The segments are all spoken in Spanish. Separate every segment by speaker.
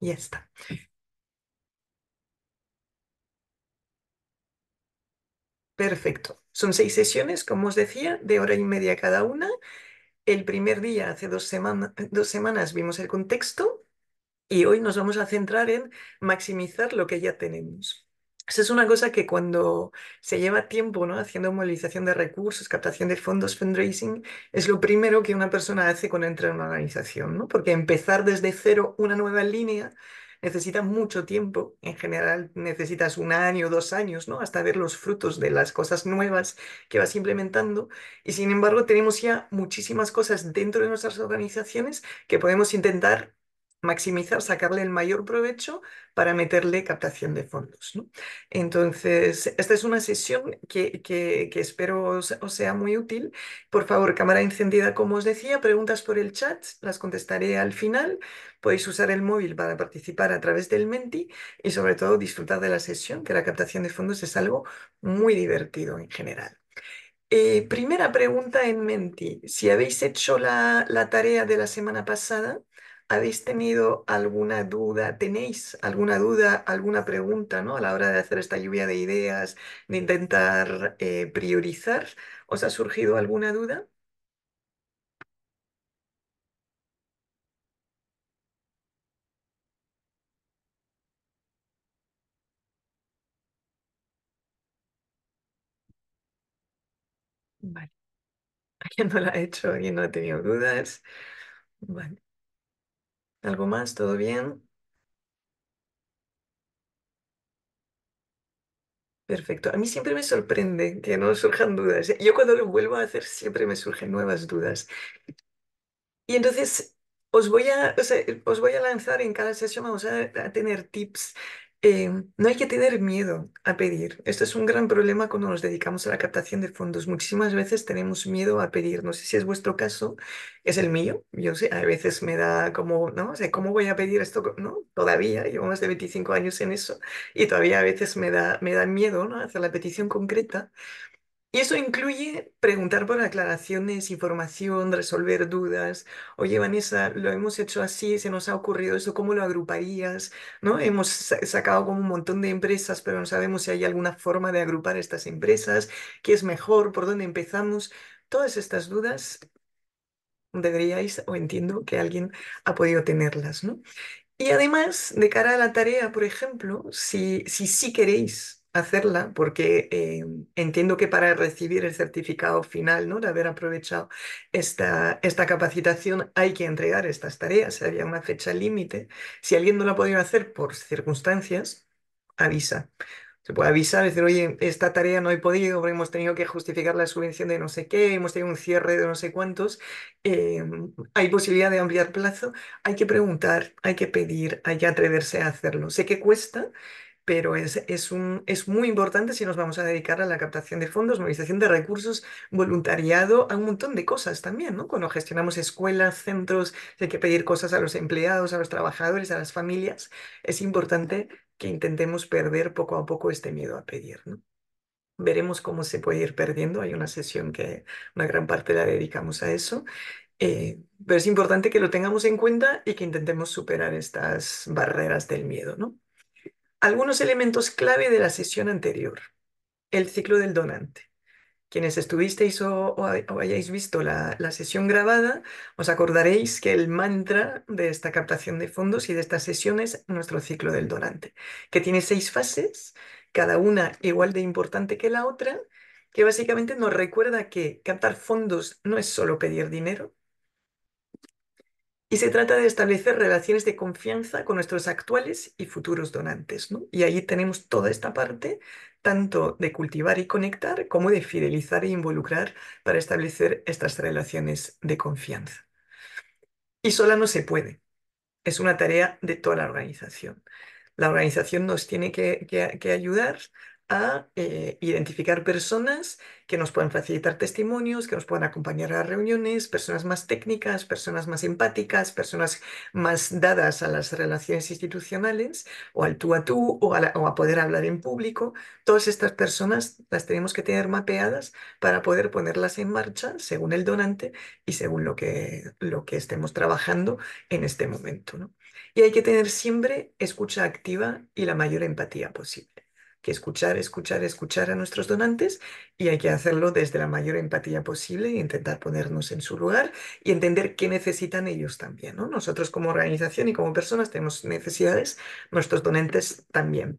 Speaker 1: Ya está. Perfecto. Son seis sesiones, como os decía, de hora y media cada una. El primer día, hace dos, dos semanas, vimos el contexto y hoy nos vamos a centrar en maximizar lo que ya tenemos. Esa pues es una cosa que cuando se lleva tiempo ¿no? haciendo movilización de recursos, captación de fondos, fundraising, es lo primero que una persona hace cuando entra en una organización, ¿no? porque empezar desde cero una nueva línea necesita mucho tiempo. En general necesitas un año, dos años, ¿no? hasta ver los frutos de las cosas nuevas que vas implementando. Y sin embargo tenemos ya muchísimas cosas dentro de nuestras organizaciones que podemos intentar maximizar, sacarle el mayor provecho para meterle captación de fondos. Entonces, esta es una sesión que, espero os, sea muy útil. Por favor, cámara encendida, como os decía, preguntas por el chat, las contestaré al final. Podéis usar el móvil para participar a través del Menti y sobre todo disfrutar de la sesión, que la captación de fondos es algo muy divertido en general. Eh, primera pregunta en Menti, si habéis hecho la tarea de la semana pasada, ¿Habéis tenido alguna duda? ¿Tenéis alguna duda, alguna pregunta, ¿no? A la hora de hacer esta lluvia de ideas, de intentar eh, priorizar. ¿Os ha surgido alguna duda? Vale. Alguien no la ha hecho, alguien no ha tenido dudas. Vale. ¿Algo más? ¿Todo bien? Perfecto. A mí siempre me sorprende que no surjan dudas. Yo cuando lo vuelvo a hacer siempre me surgen nuevas dudas. Y entonces os voy a, os voy a lanzar en cada sesión, vamos a tener tips eh, no hay que tener miedo a pedir. Esto es un gran problema cuando nos dedicamos a la captación de fondos. Muchísimas veces tenemos miedo a pedir. No sé si es vuestro caso, es el mío. Yo sé, a veces me da como, ¿no? sé, ¿cómo voy a pedir esto? ¿No? Todavía, llevo más de 25 años en eso y todavía a veces me da, me da miedo, ¿no? Hacer la petición concreta. Y eso incluye preguntar por aclaraciones, información, resolver dudas. Oye, Vanessa, lo hemos hecho así, se nos ha ocurrido eso, ¿cómo lo agruparías? ¿No? Hemos sacado como un montón de empresas, pero no sabemos si hay alguna forma de agrupar estas empresas, qué es mejor, por dónde empezamos. Todas estas dudas deberíais, o entiendo que alguien ha podido tenerlas, ¿no? Y además, de cara a la tarea, por ejemplo, si, si sí queréis hacerla porque em, entiendo que para recibir el certificado final ¿no? de haber aprovechado esta, esta capacitación hay que entregar estas tareas, había una fecha límite. Si alguien no la ha podido hacer por circunstancias, avisa. Se puede avisar, decir, oye, esta tarea no he podido, hemos tenido que justificar la subvención de no sé qué, hemos tenido un cierre de no sé cuántos. Em, hay posibilidad de ampliar plazo. Hay que preguntar, hay que pedir, hay que atreverse a hacerlo. Sé que cuesta, pero es, muy importante si nos vamos a dedicar a la captación de fondos, movilización de recursos, voluntariado, a un montón de cosas también, ¿no? Cuando gestionamos escuelas, centros, hay que pedir cosas a los empleados, a los trabajadores, a las familias, es importante que intentemos perder poco a poco este miedo a pedir, ¿no? Veremos cómo se puede ir perdiendo. Hay una sesión que una gran parte la dedicamos a eso. Eh, pero es importante que lo tengamos en cuenta y que intentemos superar estas barreras del miedo, ¿no? Algunos elementos clave de la sesión anterior. El ciclo del donante. Quienes estuvisteis o, hayáis visto la, sesión grabada, os acordaréis que el mantra de esta captación de fondos y de estas sesiones es nuestro ciclo del donante, que tiene seis fases, cada una igual de importante que la otra, que básicamente nos recuerda que captar fondos no es solo pedir dinero, y se trata de establecer relaciones de confianza con nuestros actuales y futuros donantes. Y ahí tenemos toda esta parte, tanto de cultivar y conectar, como de fidelizar e involucrar para establecer estas relaciones de confianza. Y sola no se puede. Es una tarea de toda la organización. La organización nos tiene que, que, que ayudar a eh, identificar personas que nos pueden facilitar testimonios, que nos puedan acompañar a reuniones, personas más técnicas, personas más empáticas, personas más dadas a las relaciones institucionales o al tú a tú o a, poder hablar en público. Todas estas personas las tenemos que tener mapeadas para poder ponerlas en marcha según el donante y según lo que, lo que estemos trabajando en este momento. Y hay que tener siempre escucha activa y la mayor empatía posible que escuchar, escuchar, escuchar a nuestros donantes y hay que hacerlo desde la mayor empatía posible e intentar ponernos en su lugar y entender qué necesitan ellos también. Nosotros como organización y como personas tenemos necesidades, nuestros donantes también.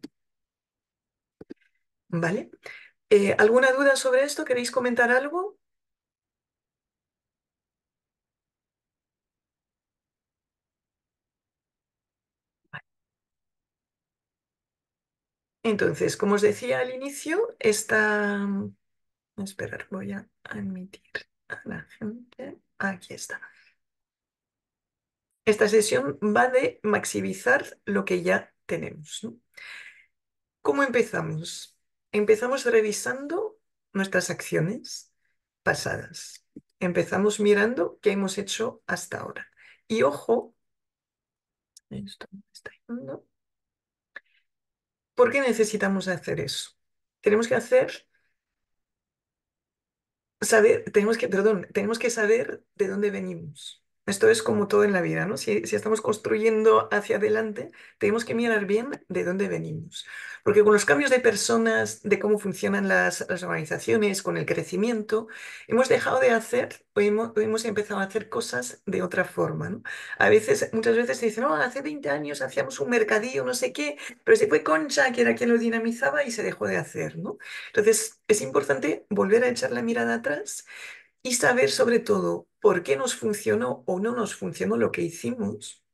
Speaker 1: ¿Vale? Eh, ¿Alguna duda sobre esto? ¿Queréis comentar algo? Entonces, como os decía al inicio, esta... Mm, esperar, voy a admitir a la gente. Aquí está. Esta sesión va de maximizar lo que ya tenemos. ¿Cómo empezamos? Empezamos revisando nuestras acciones pasadas. Empezamos mirando qué hemos hecho hasta ahora. Y ojo, esto me está yendo. ¿Por qué necesitamos hacer eso? Tenemos que hacer saber, tenemos que, perdón, tenemos que saber de dónde venimos. Esto es como todo en la vida, ¿no? Si, estamos construyendo hacia adelante, tenemos que mirar bien de dónde venimos. Porque con los cambios de personas, de cómo funcionan las, organizaciones, con el crecimiento, hemos dejado de hacer o hemos, empezado a hacer cosas de otra forma, ¿no? A veces, muchas veces se dice, no, oh, hace 20 años hacíamos un mercadillo, no sé qué, pero se fue Concha, que era quien lo dinamizaba y se dejó de hacer, ¿no? Entonces, es importante volver a echar la mirada atrás, y saber sobre todo por qué nos funcionó o no nos funcionó lo que hicimos,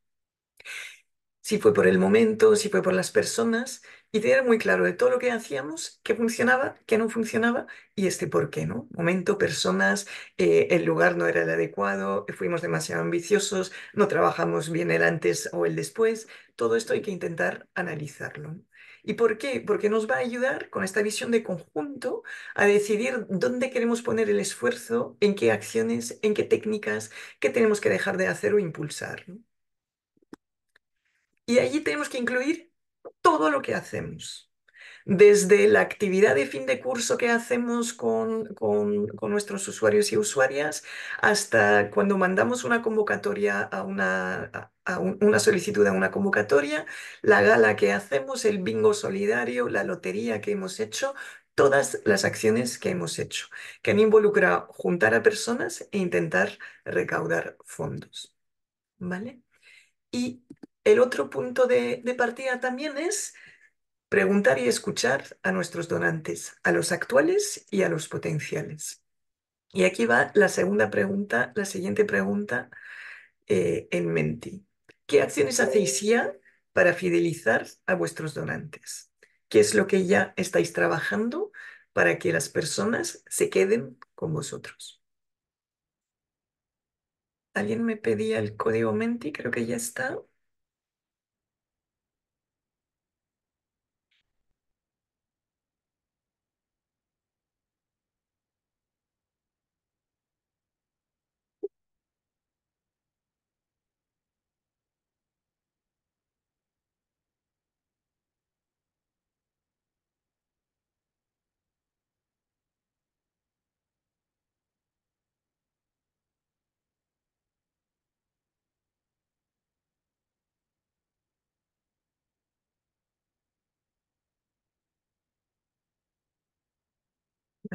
Speaker 1: si fue por el momento, si fue por las personas, y tener muy claro de todo lo que hacíamos, qué funcionaba, qué no funcionaba y este por qué, ¿no? Momento, personas, eh, el lugar no era el adecuado, fuimos demasiado ambiciosos, no trabajamos bien el antes o el después, todo esto hay que intentar analizarlo. ¿Y por qué? Porque nos va a ayudar con esta visión de conjunto a decidir dónde queremos poner el esfuerzo, en qué acciones, en qué técnicas, qué tenemos que dejar de hacer o impulsar. Y allí tenemos que incluir todo lo que hacemos desde la actividad de fin de curso que hacemos con, nuestros usuarios y usuarias hasta cuando mandamos una convocatoria a una, solicitud a una convocatoria, la gala que hacemos, el bingo solidario, la lotería que hemos hecho, todas las acciones que hemos hecho, que han involucrado juntar a personas e intentar recaudar fondos. ¿Vale? Y el otro punto de partida también es Preguntar y escuchar a nuestros donantes, a los actuales y a los potenciales. Y aquí va la segunda pregunta, la siguiente pregunta eh, en Menti. ¿Qué acciones hacéis ya para fidelizar a vuestros donantes? ¿Qué es lo que ya estáis trabajando para que las personas se queden con vosotros? Alguien me pedía el código Menti, creo que ya está.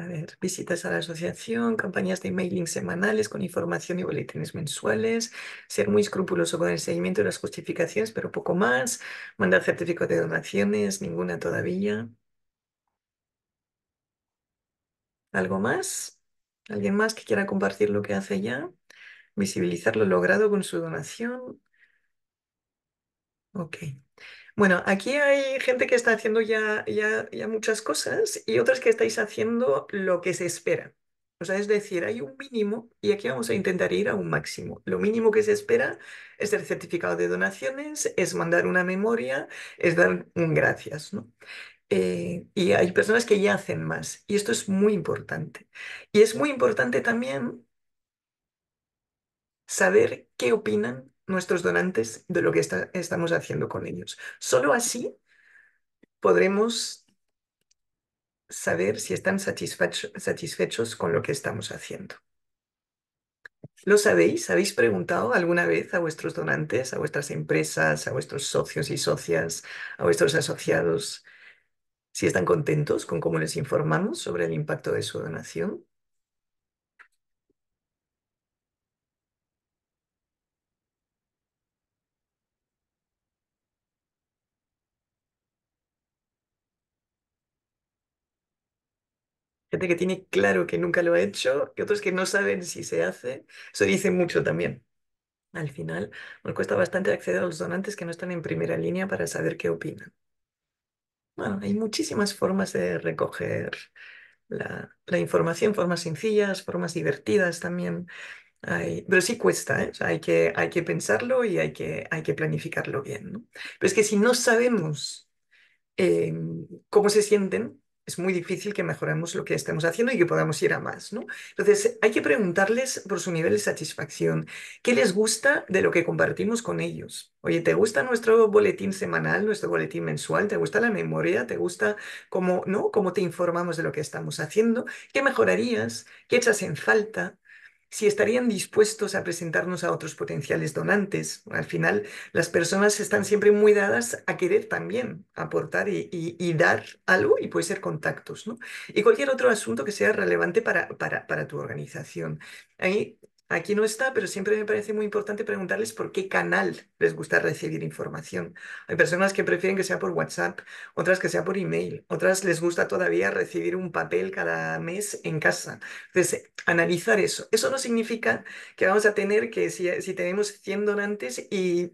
Speaker 1: A ver, visitas a la asociación, campañas de mailing semanales con información y boletines mensuales, ser muy escrupuloso con el seguimiento de las justificaciones, pero poco más, mandar certificados de donaciones, ninguna todavía. ¿Algo más? ¿Alguien más que quiera compartir lo que hace ya? Visibilizar lo logrado con su donación. Ok. Bueno, aquí hay gente que está haciendo ya, ya, ya muchas cosas y otras que estáis haciendo lo que se espera. O sea, es decir, hay un mínimo y aquí vamos a intentar ir a un máximo. Lo mínimo que se espera es el certificado de donaciones, es mandar una memoria, es dar un gracias, ¿no? Eh, y hay personas que ya hacen más y esto es muy importante. Y es muy importante también saber qué opinan nuestros donantes de lo que estamos haciendo con ellos. Solo así podremos saber si están satisfechos con lo que estamos haciendo. ¿Lo sabéis? ¿Habéis preguntado alguna vez a vuestros donantes, a vuestras empresas, a vuestros socios y socias, a vuestros asociados, si están contentos con cómo les informamos sobre el impacto de su donación? Gente que tiene claro que nunca lo ha hecho que otros que no saben si se hace. Eso dice mucho también. Al final, nos cuesta bastante acceder a los donantes que no están en primera línea para saber qué opinan. Bueno, hay muchísimas formas de recoger la, información, formas sencillas, formas divertidas también. Hay, pero sí cuesta, ¿eh? hay, que, hay que pensarlo y hay que, hay que planificarlo bien. Pero es que si no sabemos eh, cómo se sienten, es muy difícil que mejoremos lo que estamos haciendo y que podamos ir a más, ¿no? Entonces, hay que preguntarles por su nivel de satisfacción, qué les gusta de lo que compartimos con ellos. Oye, ¿te gusta nuestro boletín semanal, nuestro boletín mensual? ¿Te gusta la memoria? ¿Te gusta cómo, ¿no? cómo te informamos de lo que estamos haciendo? ¿Qué mejorarías? ¿Qué echas en falta? si estarían dispuestos a presentarnos a otros potenciales donantes. Al final, las personas están siempre muy dadas a querer también aportar y, dar algo y puede ser contactos, ¿no? Y cualquier otro asunto que sea relevante para, para, tu organización. Ahí Aquí no está, pero siempre me parece muy importante preguntarles por qué canal les gusta recibir información. Hay personas que prefieren que sea por WhatsApp, otras que sea por email, otras les gusta todavía recibir un papel cada mes en casa. Entonces, analizar eso. Eso no significa que vamos a tener que, si, tenemos 100 donantes y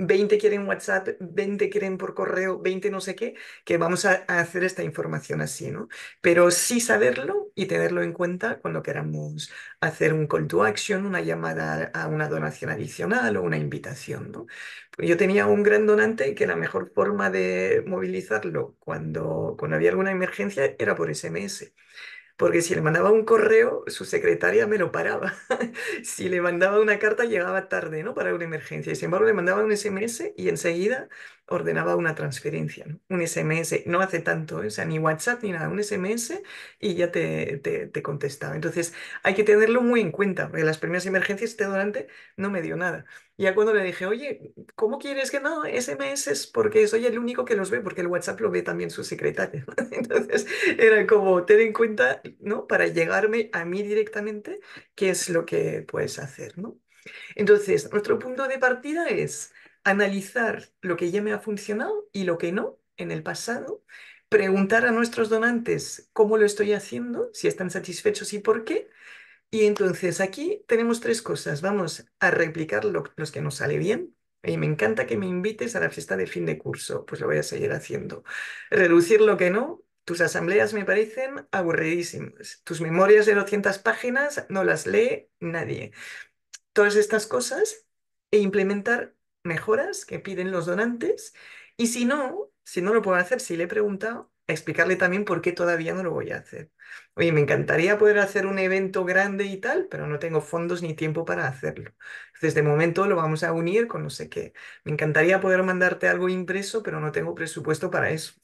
Speaker 1: 20 quieren WhatsApp, 20 quieren por correo, 20 no sé qué, que vamos a, hacer esta información así, ¿no? Pero sí saberlo y tenerlo en cuenta cuando queramos hacer un call to action, una llamada a una donación adicional o una invitación, ¿no? Pues yo tenía un gran donante que la mejor forma de movilizarlo cuando, cuando había alguna emergencia era por SMS porque si le mandaba un correo, su secretaria me lo paraba. si le mandaba una carta, llegaba tarde, ¿no? Para una emergencia. Y sin embargo, le mandaba un SMS y enseguida ordenaba una transferencia, ¿no? un SMS, no hace tanto, ¿eh? o sea, ni WhatsApp ni nada, un SMS y ya te, te, contestaba. Entonces, hay que tenerlo muy en cuenta, porque las primeras emergencias este donante no me dio nada. Ya cuando le dije, oye, ¿cómo quieres que no? SMS es porque soy el único que los ve, porque el WhatsApp lo ve también su secretaria. Entonces, era como, tener en cuenta, ¿no? Para llegarme a mí directamente, qué es lo que puedes hacer, ¿no? Entonces, nuestro punto de partida es analizar lo que ya me ha funcionado y lo que no en el pasado, preguntar a nuestros donantes cómo lo estoy haciendo, si están satisfechos y por qué. Y entonces aquí tenemos tres cosas. Vamos a replicar los que nos sale bien. Y me encanta que me invites a la fiesta de fin de curso, pues lo voy a seguir haciendo. Reducir lo que no. Tus asambleas me parecen aburridísimas. Tus memorias de 200 páginas no las lee nadie. Todas estas cosas e implementar mejoras que piden los donantes y si no, si no lo puedo hacer, si le he preguntado, explicarle también por qué todavía no lo voy a hacer. Oye, me encantaría poder hacer un evento grande y tal, pero no tengo fondos ni tiempo para hacerlo. desde de momento lo vamos a unir con no sé qué. Me encantaría poder mandarte algo impreso, pero no tengo presupuesto para eso.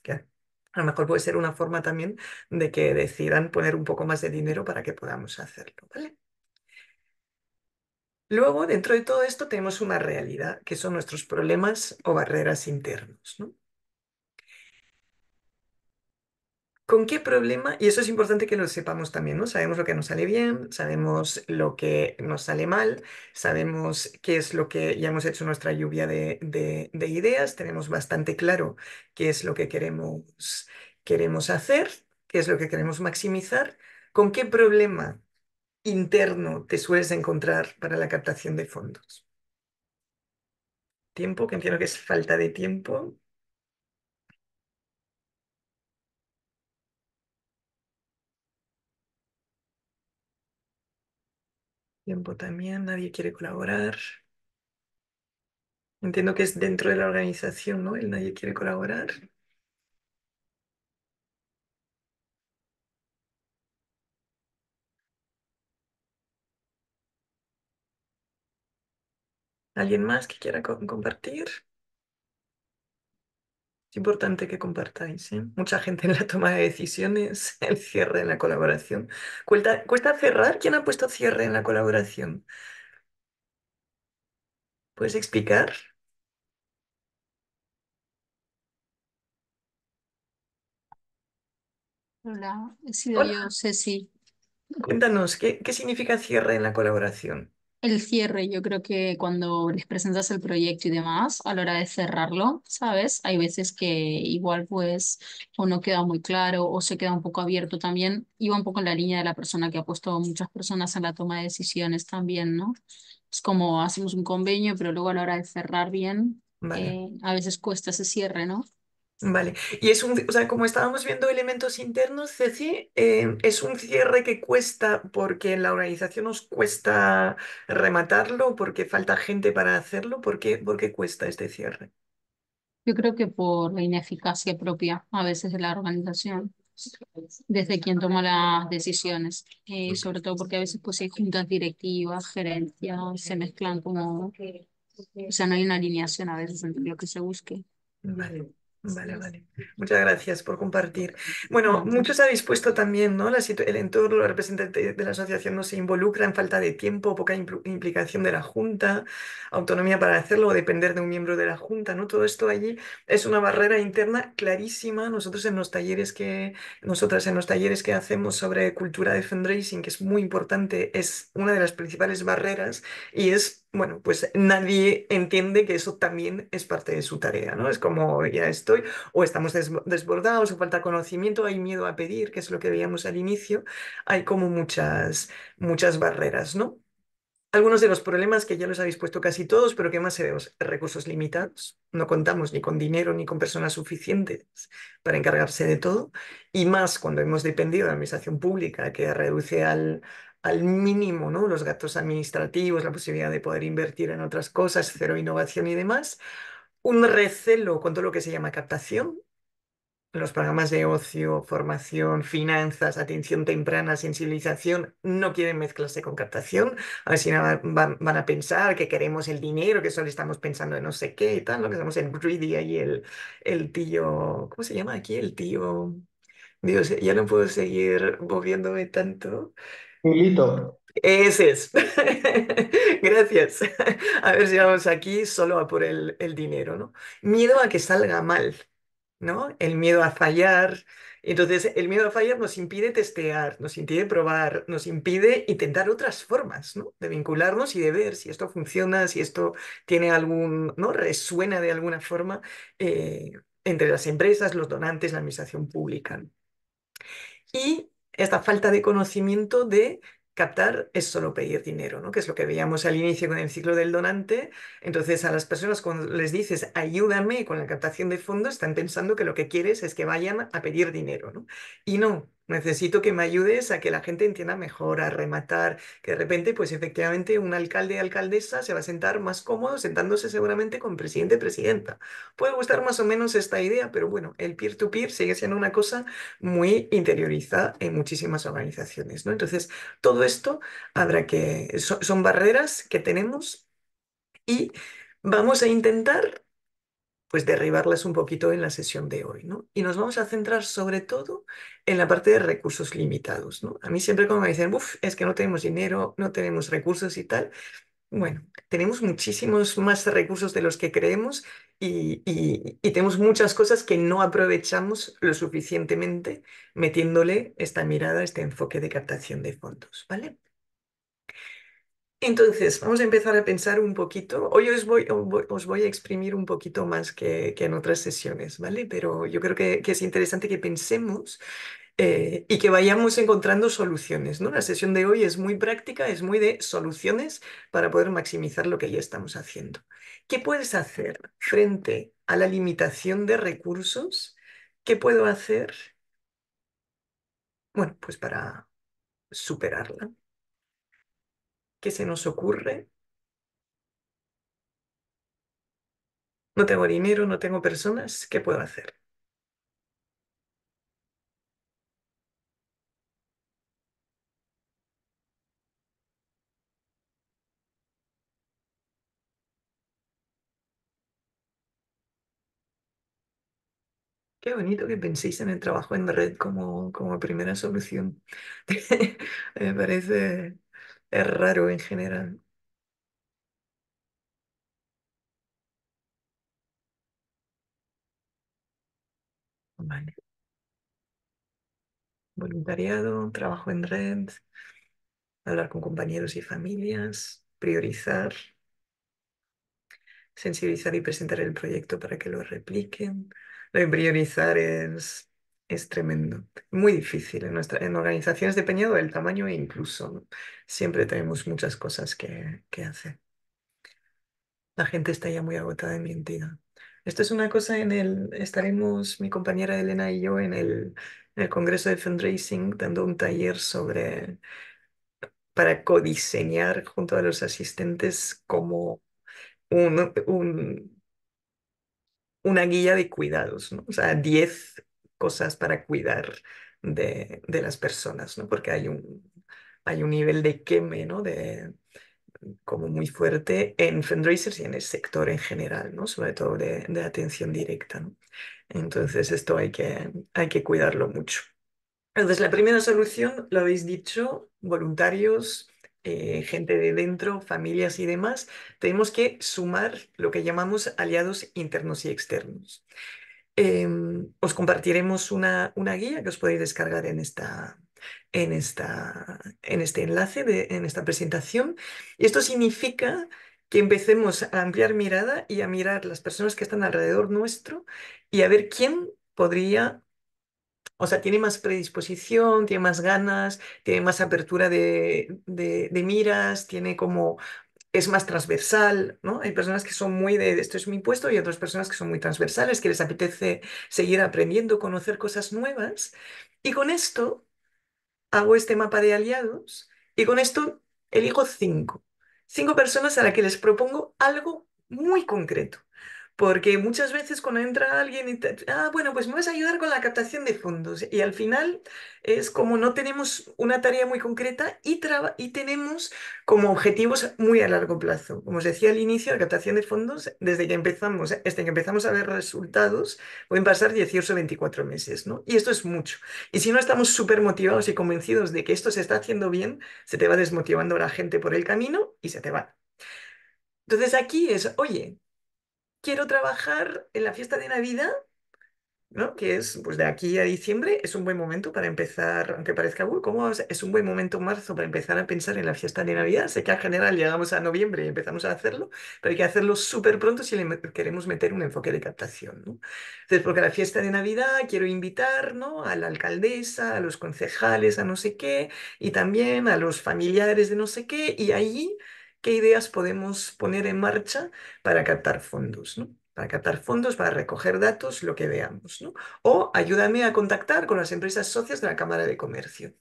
Speaker 1: A lo mejor puede ser una forma también de que decidan poner un poco más de dinero para que podamos hacerlo, ¿vale? Luego, dentro de todo esto, tenemos una realidad, que son nuestros problemas o barreras internos. ¿Con qué problema? Y eso es importante que lo sepamos también, ¿no? Sabemos lo que nos sale bien, sabemos lo que nos sale mal, sabemos qué es lo que ya hemos hecho nuestra lluvia de, de ideas, tenemos bastante claro qué es lo que queremos, queremos hacer, qué es lo que queremos maximizar, con qué problema interno te sueles encontrar para la captación de fondos? Tiempo, que entiendo que es falta de tiempo. Tiempo también, nadie quiere colaborar. Entiendo que es dentro de la organización, ¿no? El nadie quiere colaborar. ¿Alguien más que quiera compartir? Es importante que compartáis. ¿eh? Mucha gente en la toma de decisiones, el cierre en la colaboración. ¿Cuesta, cerrar? ¿Quién ha puesto cierre en la colaboración? ¿Puedes explicar?
Speaker 2: Hola, he sido Hola. yo,
Speaker 1: Cuéntanos, ¿qué significa cierre en la colaboración?
Speaker 2: el cierre, yo creo que cuando les presentas el proyecto y demás, a la hora de cerrarlo, ¿sabes? Hay veces que igual pues o no queda muy claro o se queda un poco abierto también. Iba un poco en la línea de la persona que ha puesto muchas personas en la toma de decisiones también, ¿no? Es como hacemos un convenio, pero luego a la hora de cerrar bien, eh, a veces cuesta ese cierre, ¿no?
Speaker 1: Vale, y es un, o sea, como estábamos viendo elementos internos, Ceci, eh, es un cierre que cuesta porque en la organización nos cuesta rematarlo, porque falta gente para hacerlo, ¿por qué, cuesta este cierre?
Speaker 3: Yo creo que por la ineficacia propia
Speaker 2: a veces de la organización, desde quien toma las decisiones, eh, sobre todo porque a veces pues hay juntas directivas, gerencias, se mezclan como,
Speaker 3: o
Speaker 1: sea,
Speaker 2: no hay una alineación a veces entre lo que se busque. Vale. Vale,
Speaker 1: vale. Muchas gracias por compartir. Bueno, muchos habéis puesto también, ¿no? La el entorno, los representantes de la asociación no se involucran, falta de tiempo, poca implicación de la Junta, autonomía para hacerlo o depender de un miembro de la Junta, ¿no? Todo esto allí es una barrera interna clarísima. Nosotros en los talleres que, nosotras en los talleres que hacemos sobre cultura de fundraising, que es muy importante, es una de las principales barreras y es bueno, pues nadie entiende que eso también es parte de su tarea, ¿no? Es como ya estoy, o estamos desbordados, o falta conocimiento, hay miedo a pedir, que es lo que veíamos al inicio, hay como muchas, muchas barreras, ¿no? Algunos de los problemas que ya los habéis puesto casi todos, pero que más se Recursos limitados. No contamos ni con dinero ni con personas suficientes para encargarse de todo. Y más cuando hemos dependido de la administración pública, que reduce al, al mínimo ¿no? los gastos administrativos, la posibilidad de poder invertir en otras cosas, cero innovación y demás. Un recelo con todo lo que se llama captación, los programas de ocio, formación, finanzas, atención temprana, sensibilización, no quieren mezclarse con captación. A ver si van, van a pensar que queremos el dinero, que solo estamos pensando en no sé qué y tal, Lo que hacemos en greedy y el, el tío, ¿cómo se llama aquí? El tío... Dios, ya no puedo seguir moviéndome tanto. Ese es. Gracias. A ver si vamos aquí solo a por el, dinero, ¿no? Miedo a que salga mal, ¿no? El miedo a fallar. Entonces, el miedo a fallar nos impide testear, nos impide probar, nos impide intentar otras formas, ¿no? De vincularnos y de ver si esto funciona, si esto tiene algún, ¿no? Resuena de alguna forma eh, entre las empresas, los donantes, la administración pública. Y esta falta de conocimiento de captar es solo pedir dinero, ¿no? que es lo que veíamos al inicio con el ciclo del donante. Entonces a las personas cuando les dices ayúdame con la captación de fondos, están pensando que lo que quieres es que vayan a pedir dinero. ¿no? Y no, Necesito que me ayudes a que la gente entienda mejor, a rematar, que de repente, pues efectivamente, un alcalde y alcaldesa se va a sentar más cómodo sentándose seguramente con presidente, presidenta. Puede gustar más o menos esta idea, pero bueno, el peer-to-peer sigue siendo una cosa muy interiorizada en muchísimas organizaciones, ¿no? Entonces, todo esto habrá que, son barreras que tenemos y vamos a intentar pues derribarlas un poquito en la sesión de hoy, ¿no? Y nos vamos a centrar sobre todo en la parte de recursos limitados, ¿no? A mí siempre como me dicen, uff, es que no tenemos dinero, no tenemos recursos y tal, bueno, tenemos muchísimos más recursos de los que creemos y, y, tenemos muchas cosas que no aprovechamos lo suficientemente metiéndole esta mirada, este enfoque de captación de fondos, ¿vale? Entonces, vamos a empezar a pensar un poquito. Hoy os voy, os voy a exprimir un poquito más que, en otras sesiones, ¿vale? Pero yo creo que, es interesante que pensemos eh, y que vayamos encontrando soluciones, ¿no? La sesión de hoy es muy práctica, es muy de soluciones para poder maximizar lo que ya estamos haciendo. ¿Qué puedes hacer frente a la limitación de recursos? ¿Qué puedo hacer? Bueno, pues para superarla que se nos ocurre. No tengo dinero, no tengo personas, ¿qué puedo hacer? Qué bonito que penséis en el trabajo en red como, como primera solución. Me parece es raro en general. Voluntariado, trabajo en red, hablar con compañeros y familias, priorizar, sensibilizar y presentar el proyecto para que lo repliquen. Lo priorizar es es tremendo. Muy difícil en, nuestra, en organizaciones dependiendo del tamaño e incluso siempre tenemos muchas cosas que, que hacer. La gente está ya muy agotada en mi entidad. Esto es una cosa en el, estaremos mi compañera Elena y yo en el, Congreso de Fundraising dando un taller sobre, para codiseñar junto a los asistentes como un, una guía de cuidados, O sea, 10 cosas para cuidar de, las personas, Porque hay un, hay un nivel de queme, como muy fuerte en fundraisers y en el sector en general, ¿no? Sobre todo de, atención directa, Entonces esto hay que, hay que cuidarlo mucho. Entonces la primera solución, lo habéis dicho, voluntarios, eh, gente de dentro, familias y demás, tenemos que sumar lo que llamamos aliados internos y externos os em, pues, compartiremos una, una, guía que os podéis descargar en esta, en esta, en este enlace, de, en esta presentación. Y esto significa que empecemos a ampliar mirada y a mirar las personas que están alrededor nuestro y a ver quién podría, o sea, tiene más predisposición, tiene más ganas, tiene más apertura de, de, de miras, tiene como es más transversal, ¿no? Hay personas que son muy de esto es mi puesto y otras personas que son muy transversales, que les apetece seguir aprendiendo, conocer cosas nuevas. Y con esto hago este mapa de aliados y con esto elijo cinco. Cinco personas a las que les propongo algo muy concreto. Porque muchas veces cuando entra alguien y te, ah, bueno, pues me vas a ayudar con la captación de fondos. Y al final es como no tenemos una tarea muy concreta y, y tenemos como objetivos muy a largo plazo. Como os decía al inicio, la captación de fondos, desde que empezamos, ¿eh? desde que empezamos a ver resultados, pueden pasar 18 o 24 meses, ¿no? Y esto es mucho. Y si no estamos súper motivados y convencidos de que esto se está haciendo bien, se te va desmotivando la gente por el camino y se te va. Entonces aquí es, oye, quiero trabajar en la fiesta de Navidad, ¿no? que es pues, de aquí a diciembre, es un buen momento para empezar, aunque parezca, uy, ¿cómo es? un buen momento marzo para empezar a pensar en la fiesta de Navidad? Sé que en general llegamos a noviembre y empezamos a hacerlo, pero hay que hacerlo súper pronto si queremos meter un enfoque de captación. ¿no? Entonces, porque la fiesta de Navidad quiero invitar a la alcaldesa, a los concejales, a no sé qué, y también a los familiares de no sé qué, y allí qué ideas podemos poner en marcha para captar fondos, ¿no? para captar fondos, para recoger datos, lo que veamos. ¿no? O ayúdame a contactar con las empresas socias de la Cámara de Comercio.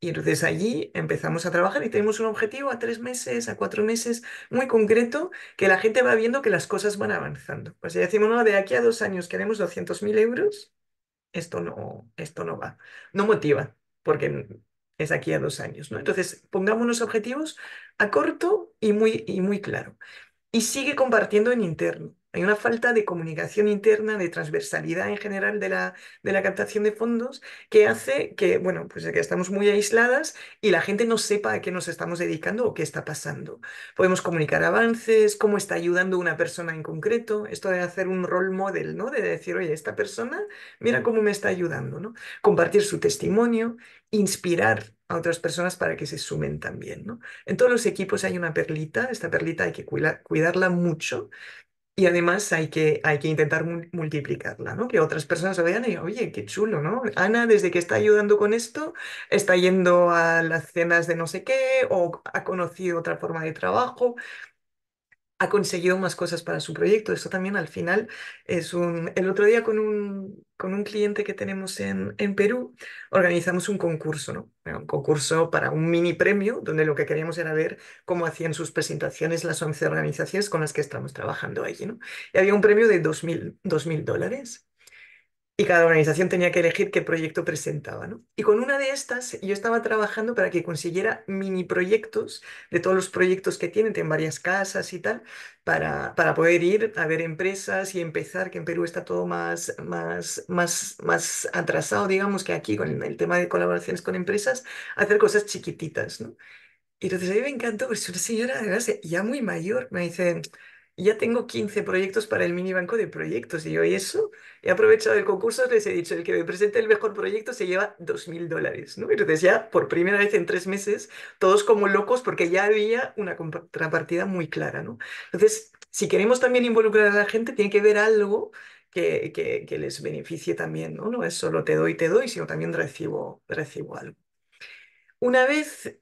Speaker 1: Y entonces allí empezamos a trabajar y tenemos un objetivo a tres meses, a cuatro meses, muy concreto, que la gente va viendo que las cosas van avanzando. Pues si decimos, no, de aquí a dos años queremos 200.000 euros, esto no, esto no va. No motiva, porque aquí a dos años. ¿no? Entonces, pongámonos objetivos a corto y muy, y muy claro. Y sigue compartiendo en interno. Hay una falta de comunicación interna, de transversalidad en general de la, de la captación de fondos que hace que, bueno, pues que estamos muy aisladas y la gente no sepa a qué nos estamos dedicando o qué está pasando. Podemos comunicar avances, cómo está ayudando una persona en concreto, esto de hacer un role model, ¿no? De decir, oye, esta persona, mira cómo me está ayudando, ¿no? Compartir su testimonio, inspirar a otras personas para que se sumen también. ¿no? En todos los equipos hay una perlita, esta perlita hay que cuidarla mucho y además hay que, hay que intentar multiplicarla, ¿no? Que otras personas lo vean y, oye, qué chulo, ¿no? Ana, desde que está ayudando con esto, está yendo a las cenas de no sé qué o ha conocido otra forma de trabajo ha conseguido más cosas para su proyecto. Eso también al final es un... El otro día con un, con un cliente que tenemos en, Perú organizamos un concurso, ¿no? un concurso para un mini premio donde lo que queríamos era ver cómo hacían sus presentaciones las 11 organizaciones con las que estamos trabajando allí, ¿no? Y había un premio de 2.000 mil dólares. Y cada organización tenía que elegir qué proyecto presentaba, ¿no? Y con una de estas yo estaba trabajando para que consiguiera mini proyectos de todos los proyectos que tienen, en varias casas y tal, para, para poder ir a ver empresas y empezar, que en Perú está todo más, más, más, más atrasado, digamos, que aquí con el, tema de colaboraciones con empresas, hacer cosas chiquititas, ¿no? Y entonces a mí me encantó, pues es una señora, ya muy mayor, me dice ya tengo 15 proyectos para el mini banco de proyectos. Y yo, eso? He aprovechado el concurso, les he dicho, el que me presente el mejor proyecto se lleva 2.000 dólares, ¿no? Entonces ya, por primera vez en tres meses, todos como locos porque ya había una contrapartida muy clara, ¿no? Entonces, si queremos también involucrar a la gente, tiene que ver algo que, que, les beneficie también, ¿no? No es solo te doy, te doy, sino también recibo, recibo algo. Una vez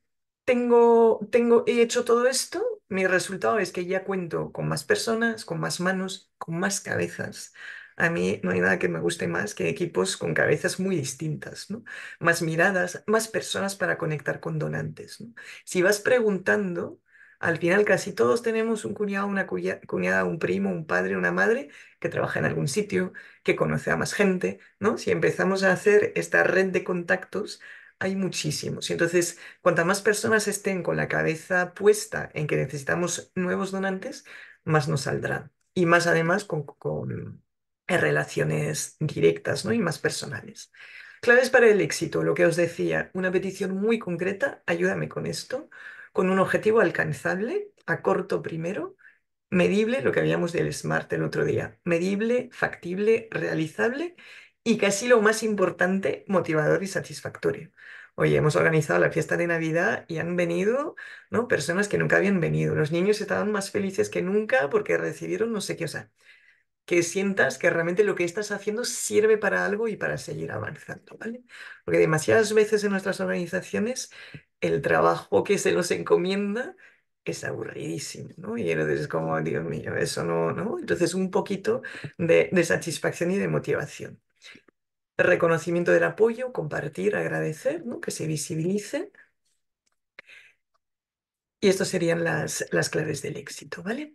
Speaker 1: tengo, tengo, he hecho todo esto, mi resultado es que ya cuento con más personas, con más manos, con más cabezas. A mí no hay nada que me guste más que equipos con cabezas muy distintas, ¿no? Más miradas, más personas para conectar con donantes, Si vas preguntando, al final casi todos tenemos un cuñado, una cuñada, un primo, un padre, una madre que trabaja en algún sitio, que conoce a más gente, ¿no? Si empezamos a hacer esta red de contactos, hay muchísimos. Y entonces, cuanta más personas estén con la cabeza puesta en que necesitamos nuevos donantes, más nos saldrán. Y más además con, con relaciones directas ¿no? y más personales. Claves para el éxito, lo que os decía, una petición muy concreta, ayúdame con esto, con un objetivo alcanzable, a corto primero, medible, lo que habíamos del SMART el otro día, medible, factible, realizable y casi lo más importante, motivador y satisfactorio. Oye, hemos organizado la fiesta de Navidad y han venido, ¿no? Personas que nunca habían venido. Los niños estaban más felices que nunca porque recibieron no sé qué, o sea, que sientas que realmente lo que estás haciendo sirve para algo y para seguir avanzando, ¿vale? Porque demasiadas veces en nuestras organizaciones el trabajo que se nos encomienda es aburridísimo, ¿no? Y entonces es como, Dios mío, eso no, ¿no? Entonces un poquito de, de satisfacción y de motivación reconocimiento del apoyo, compartir, agradecer, ¿no? que se visibilice. Y estas serían las, las claves del éxito, ¿vale?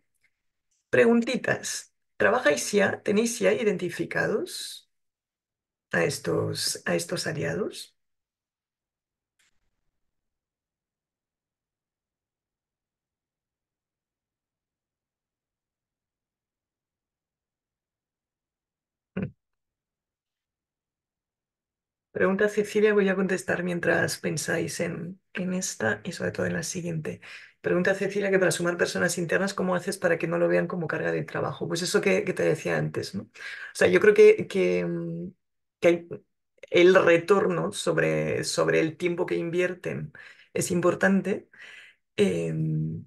Speaker 1: Preguntitas. ¿Trabajáis ya? ¿Tenéis ya identificados a estos, a estos aliados? Pregunta Cecilia, voy a contestar mientras pensáis en, en esta y sobre todo en la siguiente. Pregunta Cecilia que para sumar personas internas, ¿cómo haces para que no lo vean como carga de trabajo? Pues eso que, te decía antes, ¿no? O sea, yo creo que, que, mm, el retorno sobre, sobre el tiempo que invierten es importante, em,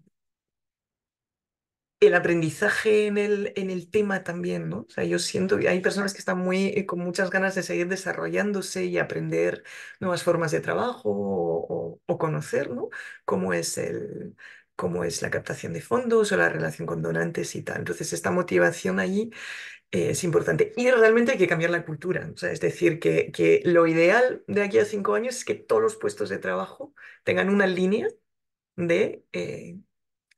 Speaker 1: el aprendizaje en el, en el tema también, ¿no? O sea, yo siento que hay personas que están muy, eh, con muchas ganas de seguir desarrollándose y aprender nuevas formas de trabajo o, conocer, ¿no? Cómo es, el, cómo es la captación de fondos o la relación con donantes y tal. Entonces, esta motivación allí eh, es importante. Y realmente hay que cambiar la cultura. O sea, es decir, que, que lo ideal de aquí a cinco años es que todos los puestos de trabajo tengan una línea de eh,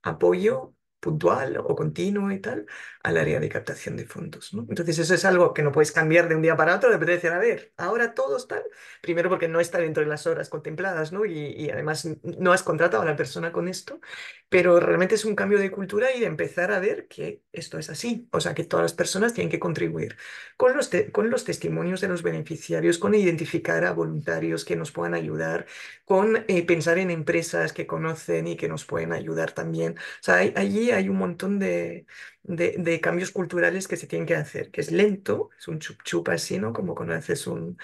Speaker 1: apoyo puntual o continuo y tal al área de captación de fondos. ¿no? Entonces eso es algo que no puedes cambiar de un día para otro, de repente decir, a ver, ahora todo está, primero porque no está dentro de las horas contempladas, ¿no? Y, además no has contratado a la persona con esto, pero realmente es un cambio de cultura y de empezar a ver que esto es así, o sea, que todas las personas tienen que contribuir con los, con los testimonios de los beneficiarios, con identificar a voluntarios que nos puedan ayudar, con eh, pensar en empresas que conocen y que nos pueden ayudar también. O sea, allí hay un montón de, cambios culturales que se tienen que hacer, que es lento, es un chup chup así, ¿no? Como cuando haces un,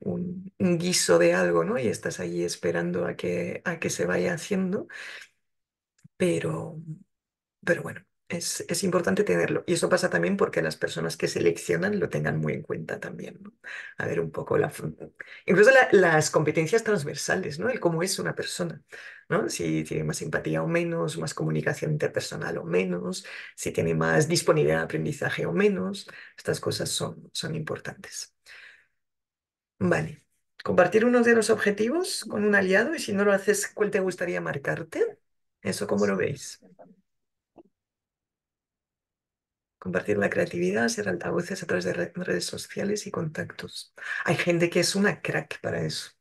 Speaker 1: un guiso de algo, ¿no? Y estás ahí esperando a que, a que se vaya haciendo, pero, pero bueno, es, importante tenerlo. Y eso pasa también porque las personas que seleccionan lo tengan muy en cuenta también. A ver un poco, la, incluso las competencias transversales, ¿no? el cómo es una persona. ¿no? Si tiene más empatía o menos, más comunicación interpersonal o menos, si tiene más disponibilidad de aprendizaje o menos. Estas cosas son, son importantes. Vale. Compartir uno de los objetivos con un aliado y si no lo haces, ¿cuál te gustaría marcarte? ¿Eso cómo lo veis? Compartir la creatividad, ser altavoces a través de redes sociales y contactos. Hay gente que es una crack para eso.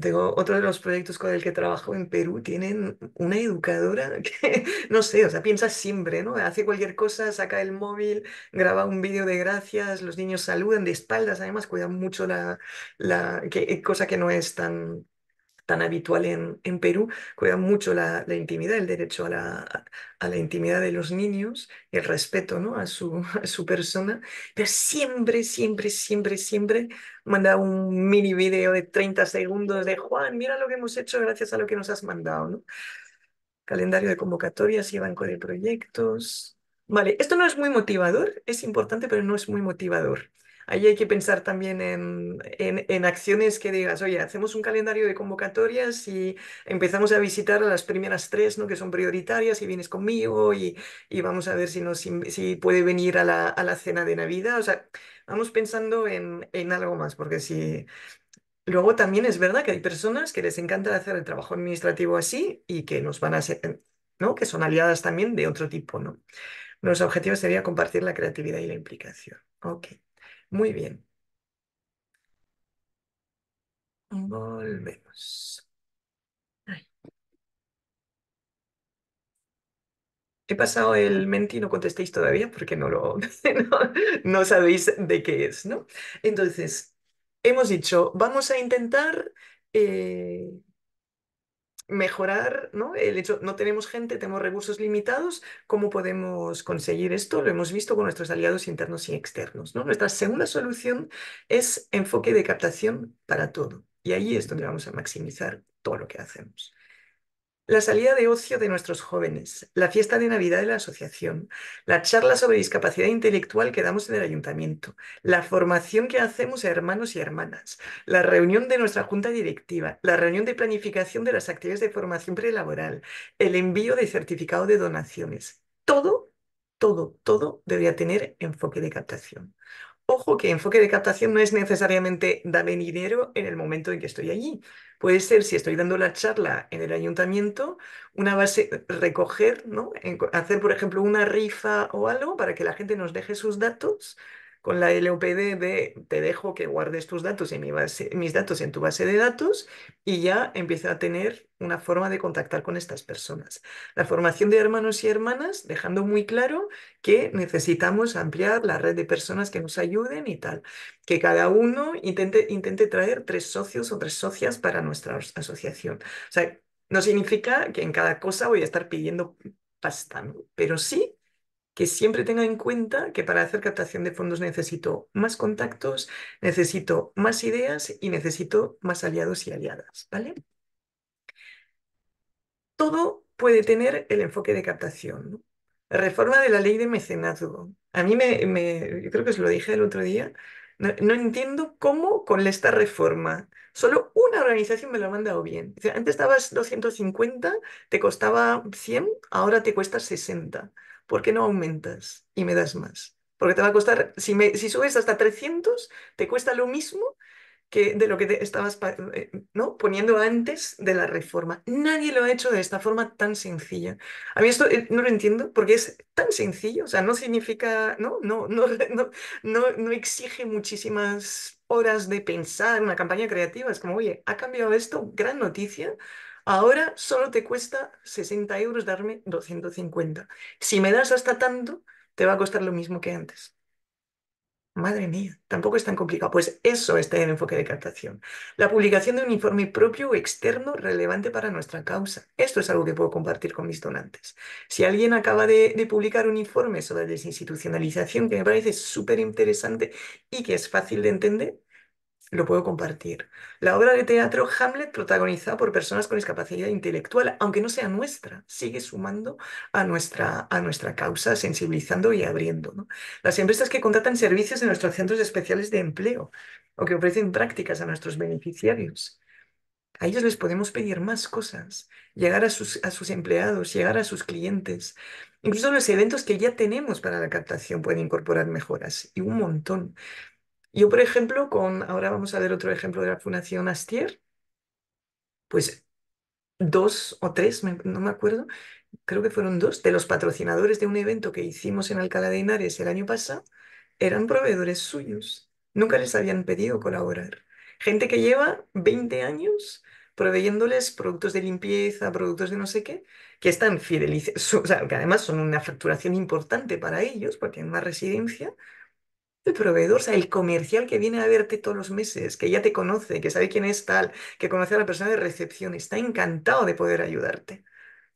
Speaker 1: Tengo otro de los proyectos con el que trabajo en Perú, tienen una educadora que, no sé, o sea, piensa siempre, ¿no? Hace cualquier cosa, saca el móvil, graba un vídeo de gracias, los niños saludan de espaldas, además cuidan mucho la, la cosa que no es tan tan habitual en, Perú, cuidan mucho la, intimidad, el derecho a la, a la intimidad de los niños, el respeto ¿no? a, su, su persona, pero siempre, siempre, siempre, siempre manda un mini video de 30 segundos de Juan, mira lo que hemos hecho gracias a lo que nos has mandado. ¿no? Calendario de convocatorias y banco de proyectos. Vale, esto no es muy motivador, es importante, pero no es muy motivador. Ahí hay que pensar también en, acciones que digas, oye, hacemos un calendario de convocatorias y empezamos a visitar a las primeras tres, ¿no? Que son prioritarias y vienes conmigo y, vamos a ver si, nos, si puede venir a la, cena de Navidad. O sea, vamos pensando en, algo más, porque si, Luego también es verdad que hay personas que les encanta hacer el trabajo administrativo así y que nos van a ¿no? Que son aliadas también de otro tipo, ¿no? Los objetivos sería compartir la creatividad y la implicación. Ok. Muy bien. Volvemos. He pasado el y no contestéis todavía porque no lo sabéis de qué es, ¿no? Entonces, hemos dicho, vamos a intentar eh, mejorar, ¿no? El hecho, no tenemos gente, tenemos recursos limitados, ¿cómo podemos conseguir esto? Lo hemos visto con nuestros aliados internos y externos, Nuestra segunda solución es enfoque de captación para todo. Y ahí es donde vamos a maximizar todo lo que hacemos la salida de ocio de nuestros jóvenes, la fiesta de Navidad de la asociación, la charla sobre discapacidad intelectual que damos en el ayuntamiento, la formación que hacemos a hermanos y hermanas, la reunión de nuestra junta directiva, la reunión de planificación de las actividades de formación prelaboral, el envío de certificado de donaciones. Todo, todo, todo debería tener enfoque de captación. Ojo que enfoque de captación no es necesariamente dame dinero en el momento en que estoy allí. Puede ser, si estoy dando la charla en el ayuntamiento, una base, recoger, ¿no? hacer, por ejemplo, una rifa o algo para que la gente nos deje sus datos con la LOPD de te dejo que guardes tus datos en mi mis datos en tu base de datos y ya empieza a tener una forma de contactar con estas personas. La formación de hermanos y hermanas, dejando muy claro que necesitamos ampliar la red de personas que nos ayuden y tal, que cada uno intente, intente traer tres socios o tres socias para nuestra asociación. O sea, no significa que en cada cosa voy a estar pidiendo pasta, pero sí que siempre tenga en cuenta que para hacer captación de fondos necesito más contactos, necesito más ideas y necesito más aliados y aliadas, ¿vale? Todo puede tener el enfoque de captación. Reforma de la ley de mecenazgo. A mí me, yo creo que os lo dije el otro día, no, entiendo cómo con esta reforma solo una organización me lo ha mandado bien. antes estabas 250, te costaba 100, ahora te cuesta 60. ¿por qué no aumentas y me das más? Porque te va a costar, si, si subes hasta 300, te cuesta lo mismo que de lo que te estabas eh, ¿no? poniendo antes de la reforma. Nadie lo ha hecho de esta forma tan sencilla. A mí esto eh, no lo entiendo porque es tan sencillo, o sea, no significa, no, no, no, no, exige muchísimas horas de pensar en una campaña creativa. Es como, oye, ha cambiado esto, gran noticia, Ahora solo te cuesta 60 euros darme 250. Si me das hasta tanto, te va a costar lo mismo que antes. Madre mía, tampoco es tan complicado. Pues eso está en el enfoque de captación. La publicación de un informe propio o externo relevante para nuestra causa. Esto es algo que puedo compartir con mis donantes. Si alguien acaba de, de publicar un informe sobre desinstitucionalización que me parece súper interesante y que es fácil de entender, lo puedo compartir. La obra de teatro Hamlet, protagonizada por personas con discapacidad intelectual, aunque no sea nuestra, sigue sumando a nuestra, a nuestra causa, sensibilizando y abriendo. Las empresas que contratan servicios de nuestros centros especiales de empleo o que ofrecen prácticas a nuestros beneficiarios. A ellos les podemos pedir más cosas, llegar a sus, a sus empleados, llegar a sus clientes. Incluso los eventos que ya tenemos para la captación pueden incorporar mejoras y un montón. Yo, por ejemplo, con, ahora vamos a ver otro ejemplo de la Fundación Astier, pues dos o tres, no me acuerdo, creo que fueron dos, de los patrocinadores de un evento que hicimos en Alcalá de Henares el año pasado, eran proveedores suyos. Nunca les habían pedido colaborar. Gente que lleva 20 años proveyéndoles productos de limpieza, productos de no sé qué, que están fidelizados, o sea, que además son una facturación importante para ellos, porque tienen más residencia, el proveedor, o sea, el comercial que viene a verte todos los meses, que ya te conoce, que sabe quién es tal, que conoce a la persona de recepción, está encantado de poder ayudarte,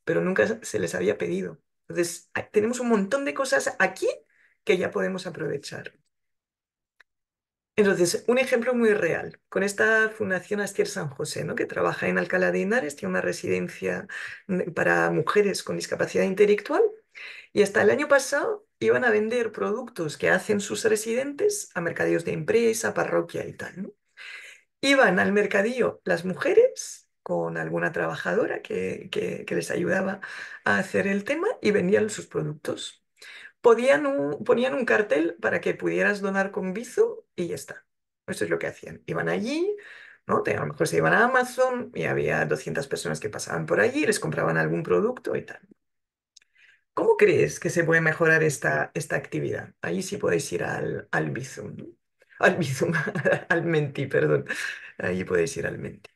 Speaker 1: pero nunca se les había pedido. Entonces, tenemos un montón de cosas aquí que ya podemos aprovechar. Entonces, un ejemplo muy real, con esta Fundación Astier San José, ¿no? que trabaja en Alcalá de Henares, tiene una residencia mm, para mujeres con discapacidad intelectual y hasta el año pasado iban a vender productos que hacen sus residentes a mercadillos de empresa, parroquia y tal. Iban al mercadillo las mujeres con alguna trabajadora que, les ayudaba a hacer el tema y vendían sus productos. Podían ponían un cartel para que pudieras donar con bizo y ya está. Eso es lo que hacían. Iban allí, ¿no? A lo mejor se iban a Amazon y había 200 personas que pasaban por allí, les compraban algún producto y tal. ¿Cómo crees que se puede mejorar esta, esta actividad? Ahí sí podéis ir al, al Bizum, al Bizum, al Menti, perdón. Ahí podéis ir al Menti.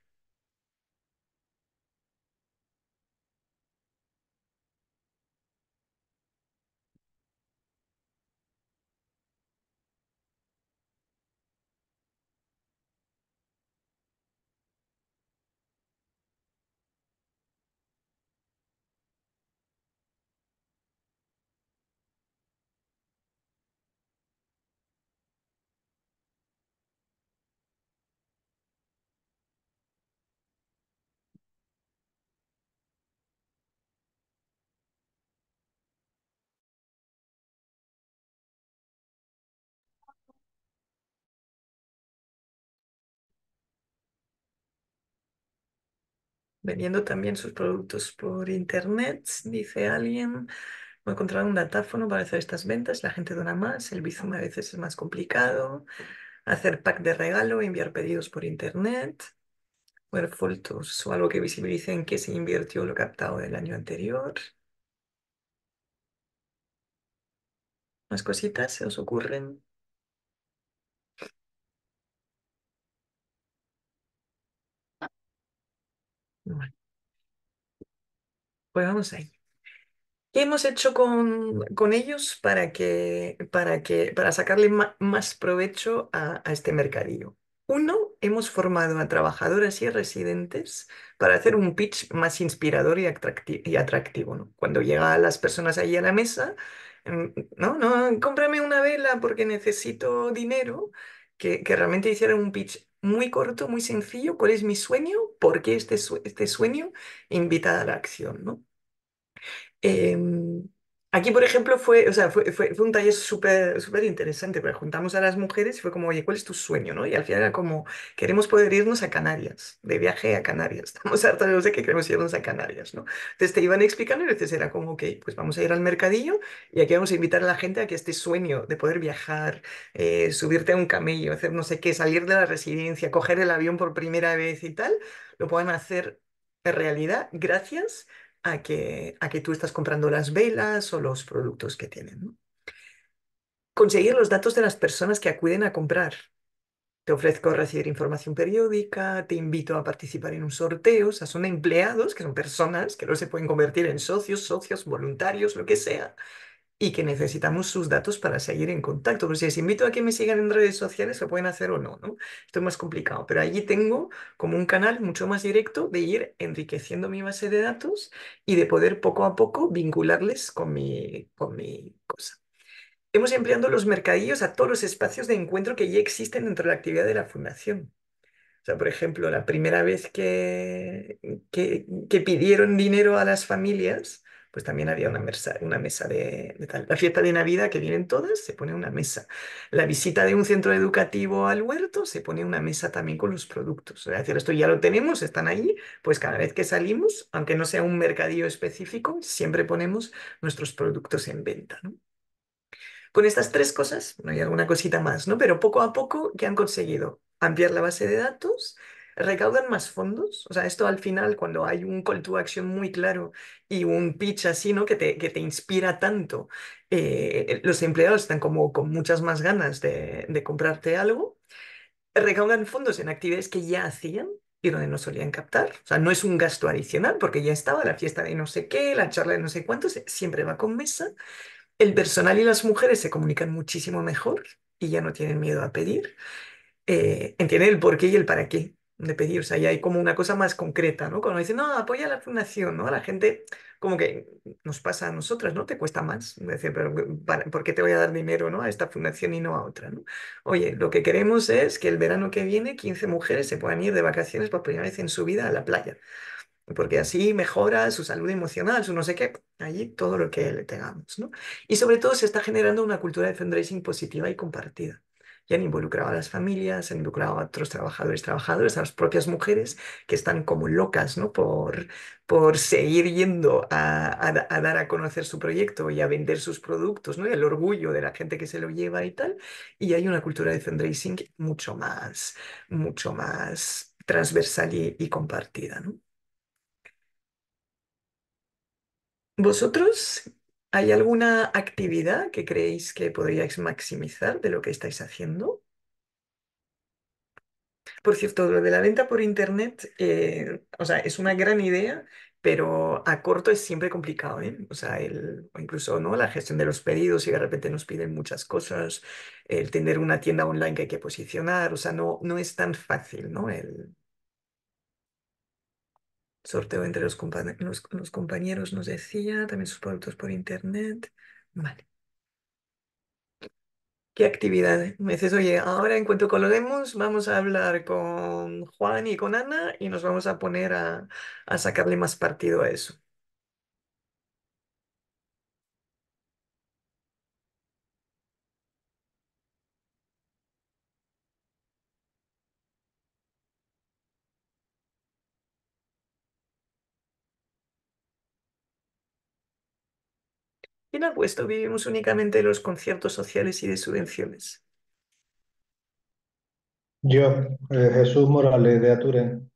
Speaker 1: vendiendo también sus productos por internet, dice alguien. Me encontraron un datáfono para hacer estas ventas, la gente dona más, el Bizum a veces es más complicado, hacer pack de regalo, enviar pedidos por internet, ver fotos o algo que visibilicen que se invirtió lo captado del año anterior. ¿Más cositas se os ocurren? pues vamos ahí. ¿Qué hemos hecho con, ellos para, que, para, que, para sacarle más provecho a, este mercadillo? Uno, hemos formado a trabajadoras y residentes para hacer un pitch más inspirador y atractivo. Cuando llegan las personas allí a la mesa, em, no, no, cómprame una vela porque necesito dinero, que, que realmente hicieran un pitch muy corto, muy sencillo, cuál es mi sueño, por qué este, este sueño, invitada a la acción, ¿no? Em, Aquí, por ejemplo, fue, o sea, fue, fue, un taller súper súper interesante, porque juntamos a las mujeres y fue como, oye, ¿cuál es tu sueño? ¿no? Y al final era como, queremos poder irnos a Canarias, de viaje a Canarias, estamos hartos de no sé qué, queremos irnos a Canarias, ¿no? Entonces te iban explicando y entonces era como, ok, pues vamos a ir al mercadillo y aquí vamos a invitar a la gente a que este sueño de poder viajar, eh, subirte a un camello, hacer no sé qué, salir de la residencia, coger el avión por primera vez y tal, lo puedan hacer en realidad gracias a que, a que tú estás comprando las velas o los productos que tienen. Conseguir los datos de las personas que acuden a comprar. Te ofrezco recibir información periódica, te invito a participar en un sorteo, o sea, son empleados, que son personas que no se pueden convertir en socios, socios, voluntarios, lo que sea, y que necesitamos sus datos para seguir en contacto. si les invito a que me sigan en redes sociales, lo pueden hacer o no, ¿no? Esto es más complicado, pero allí tengo como un canal mucho más directo de ir enriqueciendo mi base de datos y de poder poco a poco vincularles con mi, cosa. Hemos empleado los mercadillos a todos los espacios de encuentro que ya existen dentro de la actividad de la fundación. O sea, por ejemplo, la primera vez que, que pidieron dinero a las familias, pues también había una mesa, una mesa de, tal. La fiesta de Navidad, que vienen todas, se pone una mesa. La visita de un centro educativo al huerto, se pone una mesa también con los productos. decir, esto ya lo tenemos, están ahí, pues cada vez que salimos, aunque no sea un mercadillo específico, siempre ponemos nuestros productos en venta, Con estas tres cosas, no hay alguna cosita más, ¿no? Pero poco a poco ya han conseguido ampliar la base de datos, recaudan más fondos. O sea, esto al final, cuando hay un call to action muy claro y un pitch así, ¿no? Que te, que te inspira tanto, eh, eh, los empleados están como con muchas más ganas de, comprarte algo. Recaudan fondos en actividades que ya hacían y donde no solían captar. O sea, no es un gasto adicional porque ya estaba la fiesta de no sé qué, la charla de no sé cuánto, eh, siempre va con mesa. El personal y las mujeres se comunican muchísimo mejor y ya no tienen miedo a pedir. entienden el por qué y el para qué de pedir, ahí hay como una cosa más concreta, ¿no? Cuando dicen, no, apoya la fundación, ¿no? A la gente, como que nos pasa a nosotras, ¿no? Te cuesta más decir, pero ¿por qué te voy a dar dinero, ¿no? A esta fundación y no a otra, ¿no? Oye, lo que queremos es que el verano que viene 15 mujeres se puedan ir de vacaciones por primera vez en su vida a la playa, porque así mejora su salud emocional, su no sé qué, allí todo lo que le tengamos, ¿no? Y sobre todo se está generando una cultura de fundraising positiva y compartida y han involucrado a las familias, han involucrado a otros trabajadores, trabajadoras, a las propias mujeres que están como locas ¿no? por, por seguir yendo a, dar a conocer su proyecto y a vender sus productos ¿no? y el orgullo de la gente que se lo lleva y tal. Y hay una cultura de fundraising mucho más, mucho más transversal y, compartida. ¿no? ¿Vosotros ¿Hay alguna actividad que creéis que podríais maximizar de lo que estáis haciendo? Por cierto, lo de la venta por internet, eh, o sea, es una gran idea, pero a corto es siempre complicado, ¿eh? O sea, el, o incluso, ¿no? La gestión de los pedidos, y de repente nos piden muchas cosas, el tener una tienda online que hay que posicionar, o sea, no, no es tan fácil, ¿no? sorteo entre los, compañeros, nos decía, también sus productos por internet. Vale. ¿Qué actividad? Me dices, oye, ahora en cuanto coloremos, vamos a hablar con Juan y con Ana y nos vamos a poner a sacarle más partido a eso. puesto vivimos únicamente los conciertos sociales y de subvenciones.
Speaker 4: Yo, eh, Jesús Morales de Aturen.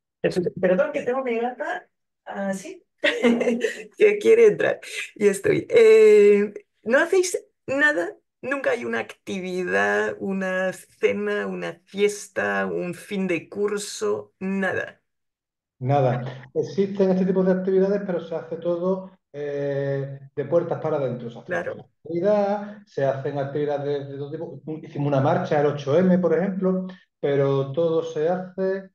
Speaker 4: Perdón,
Speaker 1: que tengo mi gata así, ah, que quiere entrar. Y estoy. Eh, ¿No hacéis nada? Nunca hay una actividad, una cena, una fiesta, un fin de curso, nada.
Speaker 4: Nada.
Speaker 1: Existen este tipo de actividades, pero se
Speaker 4: hace todo de puertas para adentro. Se hacen actividades, se hacen actividades de, Hicimos una marcha, el 8M, por ejemplo, pero todo se hace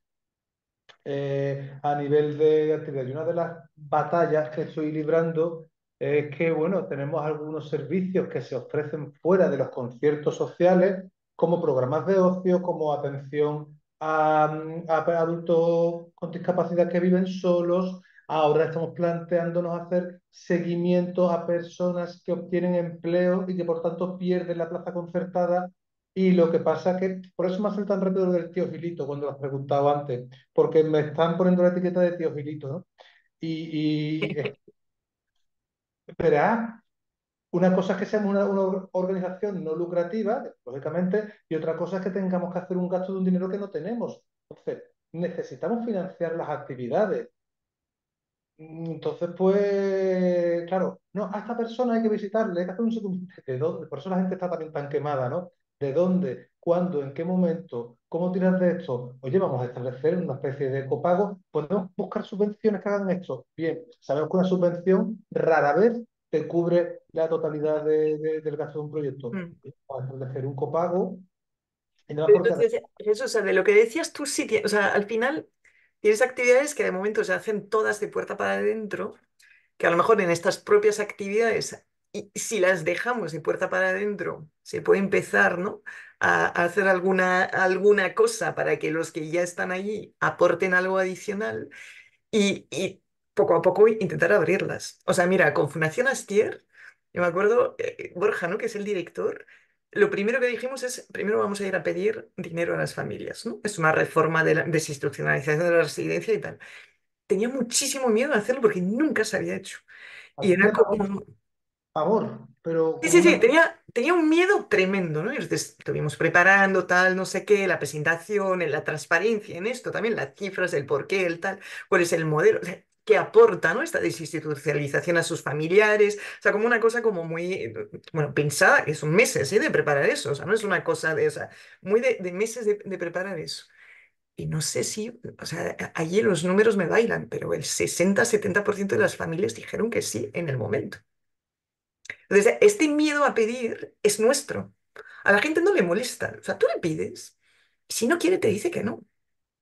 Speaker 4: eh, a nivel de actividad. Y una de las batallas que estoy librando es que, bueno, tenemos algunos servicios que se ofrecen fuera de los conciertos sociales, como programas de ocio, como atención a adultos con discapacidad que viven solos, Ahora estamos planteándonos hacer seguimiento a personas que obtienen empleo y que por tanto pierden la plaza concertada. Y lo que pasa que, por eso me hace tan rápido lo del tío Gilito cuando lo has preguntado antes, porque me están poniendo la etiqueta de tío Gilito, ¿no? Y, Espera. una cosa es que seamos una, una, organización no lucrativa, lógicamente, y otra cosa es que tengamos que hacer un gasto de un dinero que no tenemos. Entonces, necesitamos financiar las actividades. Mm, entonces, pues, claro, no, a esta persona hay que visitarle, hay que hacer un seguimiento de dónde, por eso la gente está también tan quemada, ¿no? ¿De dónde? ¿Cuándo? ¿En qué momento? ¿Cómo tirar de esto? Oye, vamos a establecer una especie de copago, podemos buscar subvenciones que hagan esto. Bien, sabemos que una subvención rara vez te cubre la totalidad del gasto de un proyecto. Mm. Vamos a establecer un copago. Y
Speaker 1: o sea, de lo que decías tú sí, o sea, al final y esas actividades que de momento se hacen todas de puerta para adentro, que a lo mejor en estas propias actividades, si las dejamos de puerta para adentro, se puede empezar ¿no? a, hacer alguna, alguna cosa para que los que ya están allí aporten algo adicional y, poco a poco intentar abrirlas. O sea, mira, con Fundación Astier, yo me acuerdo, eh, Borja, ¿no? que es el director, lo primero que dijimos es, primero vamos a ir a pedir dinero a las familias, ¿no? Es una reforma de la desinstruccionalización de la residencia y tal. Tenía muchísimo miedo de hacerlo porque nunca se había hecho. Y era como... Favor, pero... Sí, sí, sí, tenía, tenía un miedo tremendo, ¿no? Y entonces estuvimos preparando tal, no sé qué, la presentación, la transparencia, en esto también, las cifras, el por qué, el tal, cuál es el modelo que aporta ¿no? esta desinstitucionalización a sus familiares, o sea, como una cosa como muy, bueno, pensada, que son meses ¿eh? de preparar eso, o sea, no es una cosa de, esa, muy de, meses de, de preparar eso. Y no sé si, o sea, allí los números me bailan, pero el 60-70% de las familias dijeron que sí en el momento. Entonces, este miedo a pedir es nuestro. A la gente no le molesta. O sea, tú le pides, si no quiere te dice que no.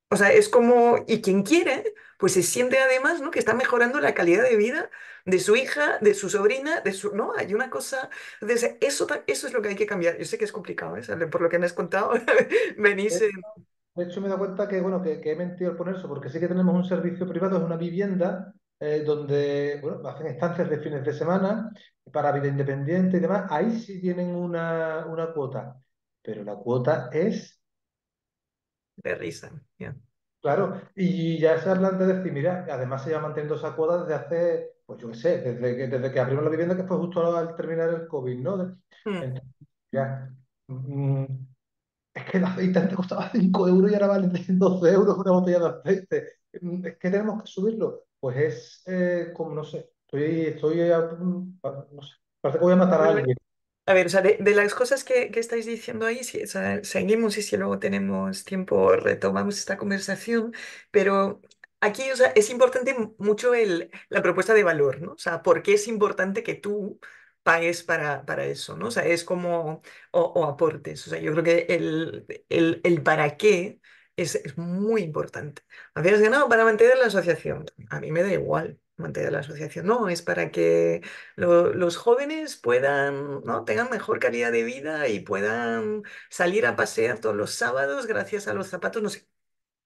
Speaker 1: O sea, es como, y quien quiere, pues se siente además ¿no? que está mejorando la calidad de vida de su hija, de su sobrina, de su... ¿no? Hay una cosa... De eso, eso es lo que hay que cambiar. Yo sé que es complicado, ¿eh? por lo que me has contado, venís... De hecho, me he dado cuenta que, bueno,
Speaker 4: que, he mentido al poner eso, porque sí que tenemos un servicio privado, es una vivienda eh, donde hacen estancias de fines de semana para vida independiente y demás, ahí sí tienen una, una cuota, pero la
Speaker 1: cuota es... De risa, ya
Speaker 4: Claro, y ya se hablan de decir, mira, además se lleva manteniendo esa cuota desde hace, pues yo qué sé, desde que, desde que abrimos la vivienda, que fue justo al terminar el COVID, ¿no? Hmm. ya, mm, es que el aceite antes costaba 5 euros y ahora vale 12 euros una botella de aceite. Mm, es que tenemos que subirlo. Pues es eh, como, no sé,
Speaker 1: estoy, estoy, mm, no sé, parece que voy a matar a alguien. A ver, o sea, de, las cosas que, estáis diciendo ahí, seguimos y si luego tenemos tiempo retomamos esta conversación, pero aquí o sea, es importante mucho el, la propuesta de valor, ¿no? O sea, ¿por qué es importante que tú pagues para, para eso, ¿no? O sea, es como, o, aportes, o sea, yo creo que el, el, para qué es, es, muy importante. Habías ganado para mantener la asociación, a mí me da igual mantener la asociación, no, es para que los jóvenes puedan, ¿no? tengan mejor calidad de vida y puedan salir a pasear todos los sábados gracias a los zapatos, no sé,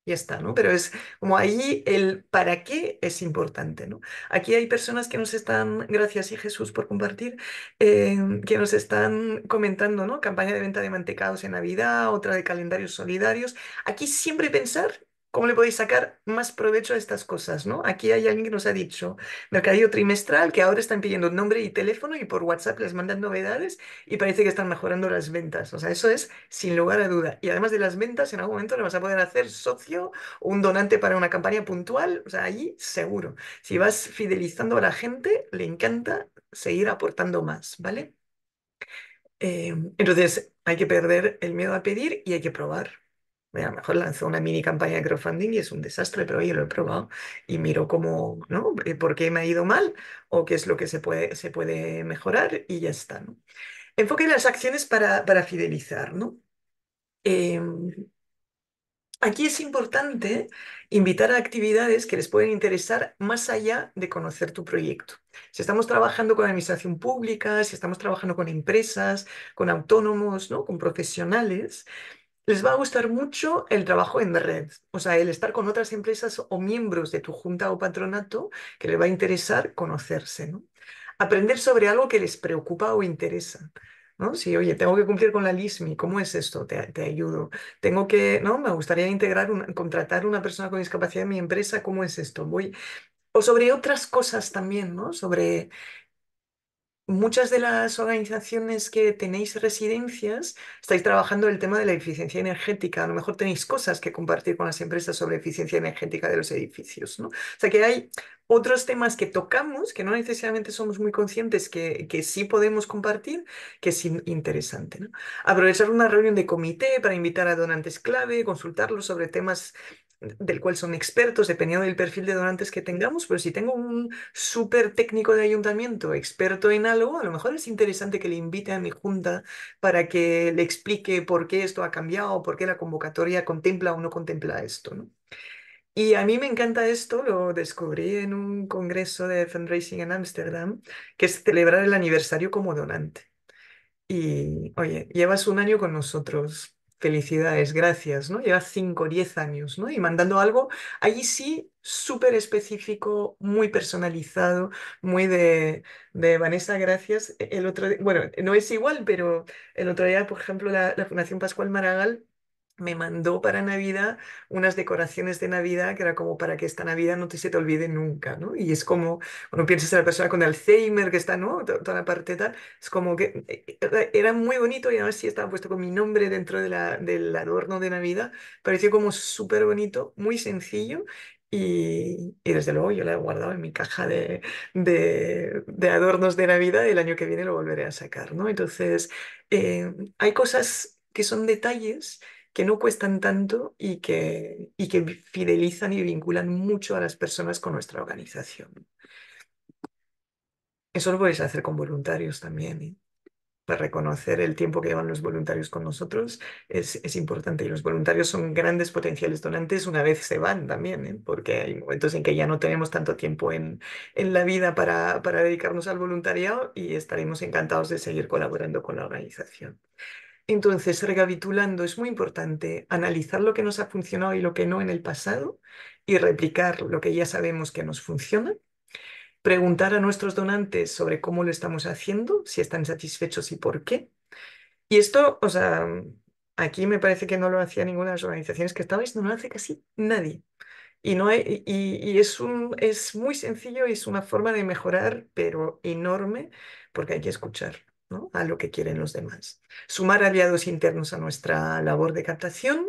Speaker 1: ya está, ¿no? Pero es como ahí el para qué es importante, ¿no? Aquí hay personas que nos están, gracias y Jesús por compartir, em, que nos están comentando, ¿no? Campaña de venta de mantecados en Navidad, otra de calendarios solidarios. Aquí siempre pensar ¿Cómo le podéis sacar más provecho a estas cosas? ¿no? Aquí hay alguien que nos ha dicho, mercadillo trimestral, que ahora están pidiendo nombre y teléfono y por WhatsApp les mandan novedades y parece que están mejorando las ventas. O sea, eso es sin lugar a duda. Y además de las ventas, en algún momento le vas a poder hacer socio o un donante para una campaña puntual. O sea, allí seguro. Si vas fidelizando a la gente, le encanta seguir aportando más, ¿vale? Eh, entonces, hay que perder el miedo a pedir y hay que probar a lo mejor lanzó una mini campaña de crowdfunding y es un desastre, pero yo lo he probado y miro cómo, ¿no? Eh, ¿Por qué me ha ido mal? ¿O qué es lo que se puede, se puede mejorar? Y ya está, ¿no? Enfoque en las acciones para, fidelizar, ¿no? Em, aquí es importante invitar a actividades que les pueden interesar más allá de conocer tu proyecto. Si estamos trabajando con administración pública, si estamos trabajando con empresas, con autónomos, ¿no? Con profesionales, les va a gustar mucho el trabajo en red, o sea, el estar con otras empresas o miembros de tu junta o patronato que les va a interesar conocerse, ¿no? Aprender sobre algo que les preocupa o interesa. ¿no? Si, oye, tengo que cumplir con la LISMI, ¿cómo es esto? Te, ayudo. Tengo que, ¿no? Me gustaría integrar, una, contratar una persona con discapacidad en mi empresa, ¿cómo es esto? Voy... O sobre otras cosas también, ¿no? Sobre muchas de las organizaciones que tenéis residencias estáis trabajando el tema de la eficiencia energética. A lo mejor tenéis cosas que compartir con las empresas sobre eficiencia energética de los edificios, ¿no? O sea que hay otros temas que tocamos, que no necesariamente somos muy conscientes que, que sí podemos compartir, que es interesante. ¿no? Aprovechar una reunión de comité para invitar a donantes clave, consultarlos sobre temas del cual son expertos, dependiendo del perfil de donantes que tengamos, pero si tengo un súper técnico de ayuntamiento, experto en algo, a lo mejor es interesante que le invite a mi junta para que le explique por qué esto ha cambiado, por qué la convocatoria contempla o no contempla esto. ¿no? Y a mí me encanta esto, lo descubrí en un congreso de fundraising en Ámsterdam, que es celebrar el aniversario como donante. Y oye, llevas un año con nosotros, felicidades, gracias, ¿no? Llevas cinco, o 10 años, ¿no? Y mandando algo, allí sí, súper específico, muy personalizado, muy de, Vanessa, gracias. E, el otro, bueno, no es igual, pero el otro día, por ejemplo, la, la Fundación Pascual Maragall me mandó para Navidad unas decoraciones de Navidad que era como para que esta Navidad no te, se te olvide nunca, ¿no? Y es como, cuando piensas en la persona con Alzheimer que está, ¿no? Toda, la parte tal, es como que eh, eh, era muy bonito y ahora sí estaba puesto con mi nombre dentro de la, del adorno de Navidad, pareció como súper bonito, muy sencillo y, y, desde luego yo la he guardado en mi caja de, de, adornos de Navidad y el año que viene lo volveré a sacar, ¿no? Entonces, eh, hay cosas que son detalles que no cuestan tanto y que, y que fidelizan y vinculan mucho a las personas con nuestra organización. Eso lo podéis hacer con voluntarios también. ¿eh? Para reconocer el tiempo que llevan los voluntarios con nosotros es, importante. Y los voluntarios son grandes potenciales donantes una vez se van también, ¿eh? porque hay momentos en que ya no tenemos tanto tiempo en, la vida para, para dedicarnos al voluntariado y estaremos encantados de seguir colaborando con la organización. Entonces, recapitulando, es muy importante analizar lo que nos ha funcionado y lo que no en el pasado y replicar lo que ya sabemos que nos funciona. Preguntar a nuestros donantes sobre cómo lo estamos haciendo, si están satisfechos y por qué. Y esto, o sea, aquí me parece que no lo hacía ninguna de las organizaciones que estabais, no lo hace casi nadie. Y, no y, es, un, es muy sencillo es una forma de mejorar, pero enorme, porque hay que escuchar a lo que quieren los demás. Sumar aliados internos a nuestra labor de captación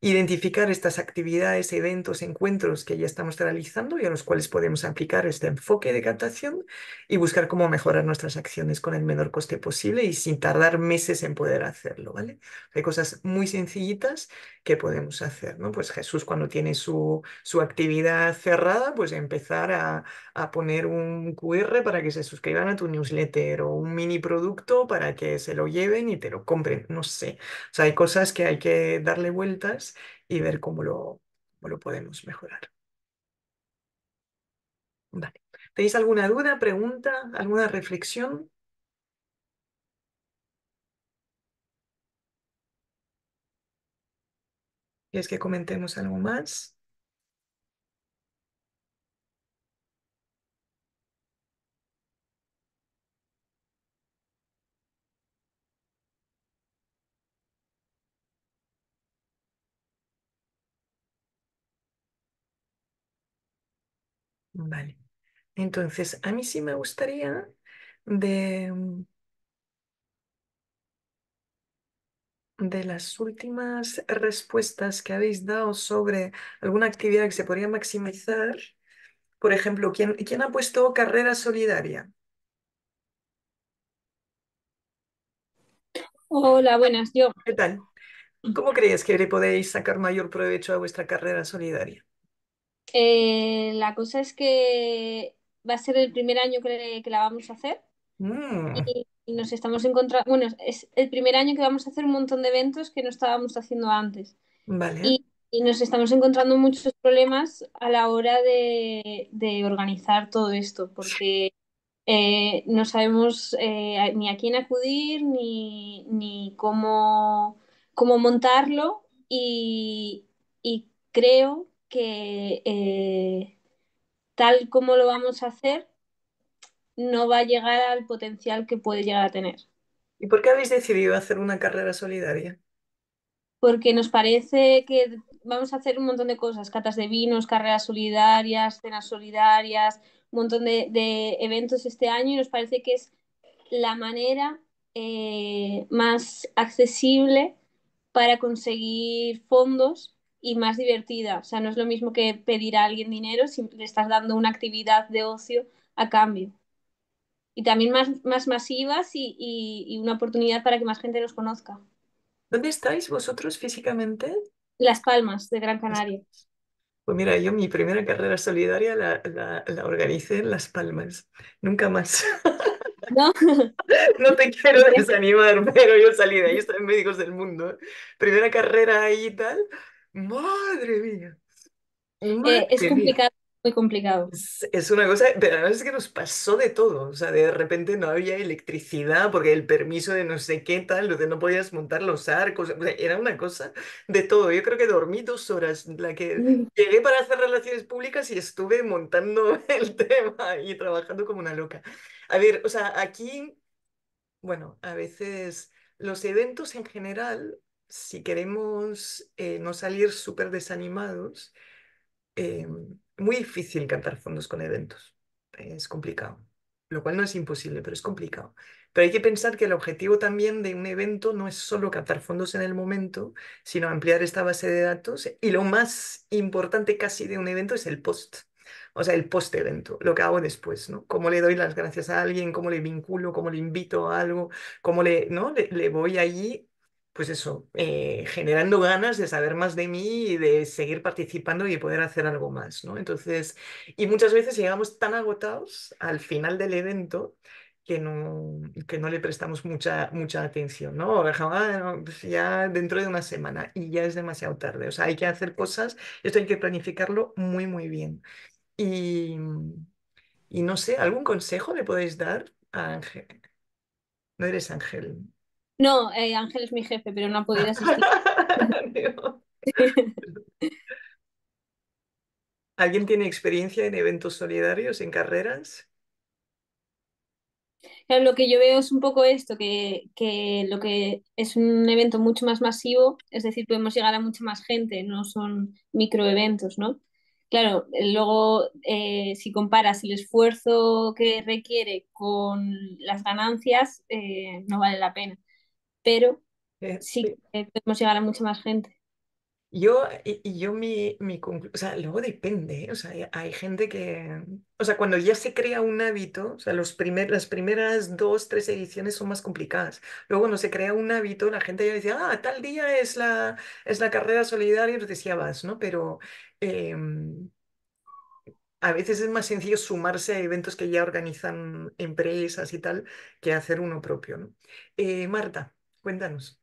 Speaker 1: identificar estas actividades, eventos, encuentros que ya estamos realizando y a los cuales podemos aplicar este enfoque de captación y buscar cómo mejorar nuestras acciones con el menor coste posible y sin tardar meses en poder hacerlo, ¿vale? Hay cosas muy sencillitas que podemos hacer, ¿no? Pues Jesús cuando tiene su, su actividad cerrada, pues empezar a, poner un QR para que se suscriban a tu newsletter o un mini producto para que se lo lleven y te lo compren, no sé. O sea, hay cosas que hay que darle vueltas pues, y ver cómo lo, podemos mejorar. ¿Tenéis alguna duda, pregunta, alguna reflexión? ¿Quieres que comentemos algo más? Vale. Entonces, a mí sí me gustaría de, de las últimas respuestas que habéis dado sobre alguna actividad que se podría maximizar. Por ejemplo, ¿quién, ¿quién ha puesto carrera solidaria? Hola, buenas, yo. ¿Qué tal? ¿Cómo creéis que le podéis sacar mayor provecho a vuestra carrera solidaria?
Speaker 2: Eh, la cosa es que va a ser el primer año que, la vamos a hacer.
Speaker 3: Mm. Y,
Speaker 2: nos estamos encontrando, bueno, es el primer año que vamos a hacer un montón de eventos que no estábamos haciendo antes. Y, nos estamos encontrando muchos problemas a la hora de, organizar todo esto, porque eh, no sabemos eh, ni a quién acudir, ni, cómo, cómo montarlo y, y creo que eh, tal como lo vamos a hacer, no va a llegar al potencial que puede llegar a tener.
Speaker 1: ¿Y por qué habéis decidido hacer una carrera solidaria?
Speaker 2: Porque nos parece que vamos a hacer un montón de cosas, catas de vinos, carreras solidarias, cenas solidarias, un montón de, eventos este año y nos parece que es la manera eh, más accesible para conseguir fondos y más divertida. O sea, no es lo mismo que pedir a alguien dinero si le estás dando una actividad de ocio a cambio. Y también más, más masivas y, y, una oportunidad para que más gente los conozca.
Speaker 5: ¿Dónde estáis vosotros físicamente?
Speaker 2: Las Palmas, de Gran Canaria.
Speaker 1: Pues mira, yo mi primera carrera solidaria la, la, la organicé en Las Palmas, nunca más. No. no te quiero pues desanimar, pero yo salí de ahí, en médicos del mundo. Primera carrera ahí y tal, Madre mía. es complicado,
Speaker 2: muy complicado.
Speaker 1: Es, una cosa, pero además es que nos pasó de todo. O sea, de repente no había electricidad porque el permiso de no sé qué tal, lo de no podías montar los arcos. era una cosa de todo. Yo creo que dormí dos horas. La que llegué para hacer relaciones públicas y estuve montando el tema y trabajando como una loca. A ver, o sea, aquí, bueno, a veces los eventos en general si queremos eh, no salir súper desanimados, eh, muy difícil captar fondos con eventos. Es complicado. Lo cual no es imposible, pero es complicado. Pero hay que pensar que el objetivo también de un evento no es solo captar fondos en el momento, sino ampliar esta base de datos. Y lo más importante casi de un evento es el post. O sea, el post-evento, lo que hago después, ¿no? Cómo le doy las gracias a alguien, cómo le vinculo, cómo le invito a algo, cómo le, ¿no? le, le voy allí pues eso, eh, generando ganas de saber más de mí y de seguir participando y poder hacer algo más, ¿no? Entonces, y muchas veces llegamos tan agotados al final del evento que no, que no le prestamos mucha, mucha atención, ¿no? Ah, pues ya dentro de una semana y ya es demasiado tarde. O sea, hay que hacer cosas, esto hay que planificarlo muy, muy bien. Y, y no sé, ¿algún consejo le podéis dar a Ángel? No eres Ángel.
Speaker 2: No, eh, Ángel es mi jefe, pero no ha podido asistir.
Speaker 1: ¿Alguien tiene experiencia en eventos solidarios, en carreras?
Speaker 2: lo que yo veo es un poco esto, que, lo que es un evento mucho más masivo, es decir, podemos llegar a mucha más gente, no son microeventos, ¿no? Claro, luego eh, si comparas el esfuerzo que requiere con las ganancias, eh, no vale la pena pero eh, sí podemos llegar a mucha más gente.
Speaker 1: Yo, yo mi, mi o sea, luego depende, ¿eh? o sea, hay, gente que, o sea, cuando ya se crea un hábito, o sea, los las primeras dos, tres ediciones son más complicadas. Luego cuando se crea un hábito, la gente ya dice ah, tal día es la, es la carrera solidaria, entonces pues ya vas, ¿no? Pero em, a veces es más sencillo sumarse a eventos que ya organizan empresas y tal que hacer uno propio, ¿no? Eh, Marta. Cuéntanos.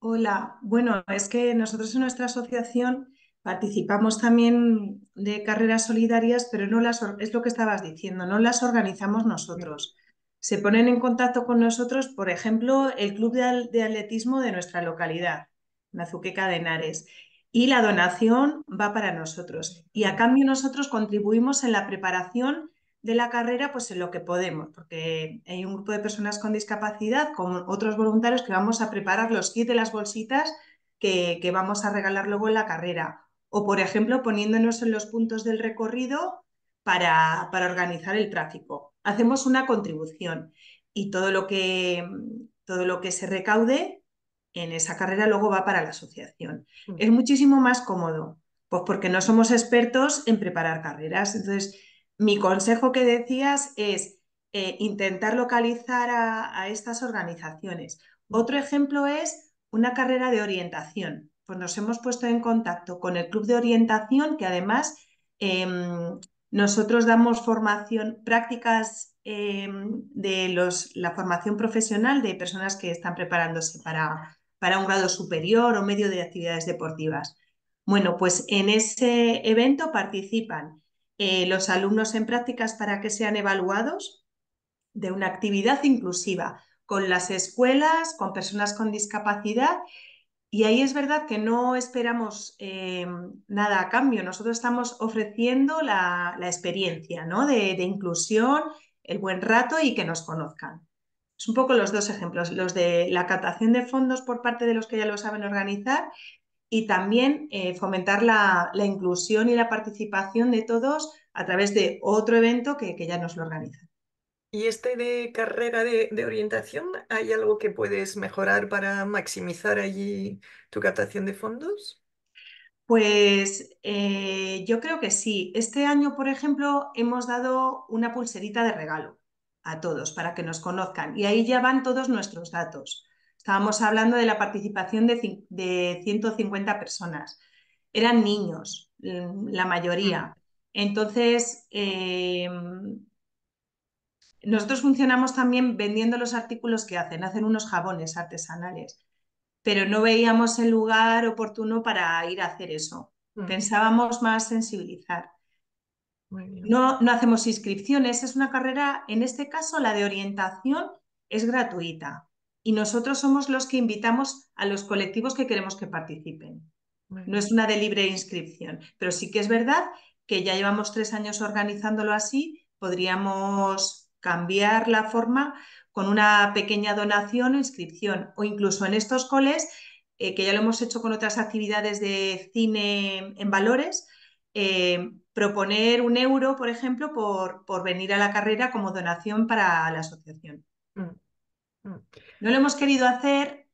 Speaker 5: Hola, bueno, es que nosotros en nuestra asociación participamos también de carreras solidarias, pero no las es lo que estabas diciendo, no las organizamos nosotros. Se ponen en contacto con nosotros, por ejemplo, el club de, atletismo de nuestra localidad, Nazuqueca de Henares, y la donación va para nosotros. Y a cambio nosotros contribuimos en la preparación de la carrera pues en lo que podemos, porque hay un grupo de personas con discapacidad, con otros voluntarios que vamos a preparar los kits de las bolsitas que, vamos a regalar luego en la carrera. O, por ejemplo, poniéndonos en los puntos del recorrido para, para organizar el tráfico. Hacemos una contribución y todo lo que, todo lo que se recaude en esa carrera luego va para la asociación. Mm. Es muchísimo más cómodo, pues porque no somos expertos en preparar carreras. Entonces, mi consejo que decías es eh, intentar localizar a, estas organizaciones. Otro ejemplo es una carrera de orientación. Pues nos hemos puesto en contacto con el club de orientación que además em, nosotros damos formación, prácticas em, de la formación profesional de personas que están preparándose para, para un grado superior o medio de actividades deportivas. Bueno, pues en ese evento participan eh, los alumnos en prácticas para que sean evaluados de una actividad inclusiva con las escuelas, con personas con discapacidad. Y ahí es verdad que no esperamos eh, nada a cambio. Nosotros estamos ofreciendo la, experiencia ¿no? de, de inclusión, el buen rato y que nos conozcan. Es un poco los dos ejemplos, los de la captación de fondos por parte de los que ya lo saben organizar y también eh, fomentar la, inclusión y la participación de todos a través de otro evento que, ya nos lo
Speaker 1: organizan. ¿Y este de carrera de, orientación, hay algo que puedes mejorar para maximizar allí tu captación de fondos?
Speaker 5: Pues eh, yo creo que sí. Este año, por ejemplo, hemos dado una pulserita de regalo a todos para que nos conozcan y ahí ya van todos nuestros datos. Estábamos hablando de la participación de, 150 personas. Eran niños, mm, la mayoría. Mm. Entonces, em, nosotros funcionamos también vendiendo los artículos que hacen, hacen unos jabones artesanales, pero no veíamos el lugar oportuno para ir a hacer eso. Mm. Pensábamos más sensibilizar. no hacemos inscripciones, es una carrera, en este caso la de orientación es gratuita y nosotros somos los que invitamos a los colectivos que queremos que participen. No es una de libre inscripción, pero sí que es verdad que ya llevamos tres años organizándolo así, podríamos cambiar la forma con una pequeña donación o inscripción, o incluso en estos coles, eh, que ya lo hemos hecho con otras actividades de cine en valores, eh, proponer un euro, por ejemplo, por, venir a la carrera como donación para la asociación. Mm. Mm. No lo hemos querido hacer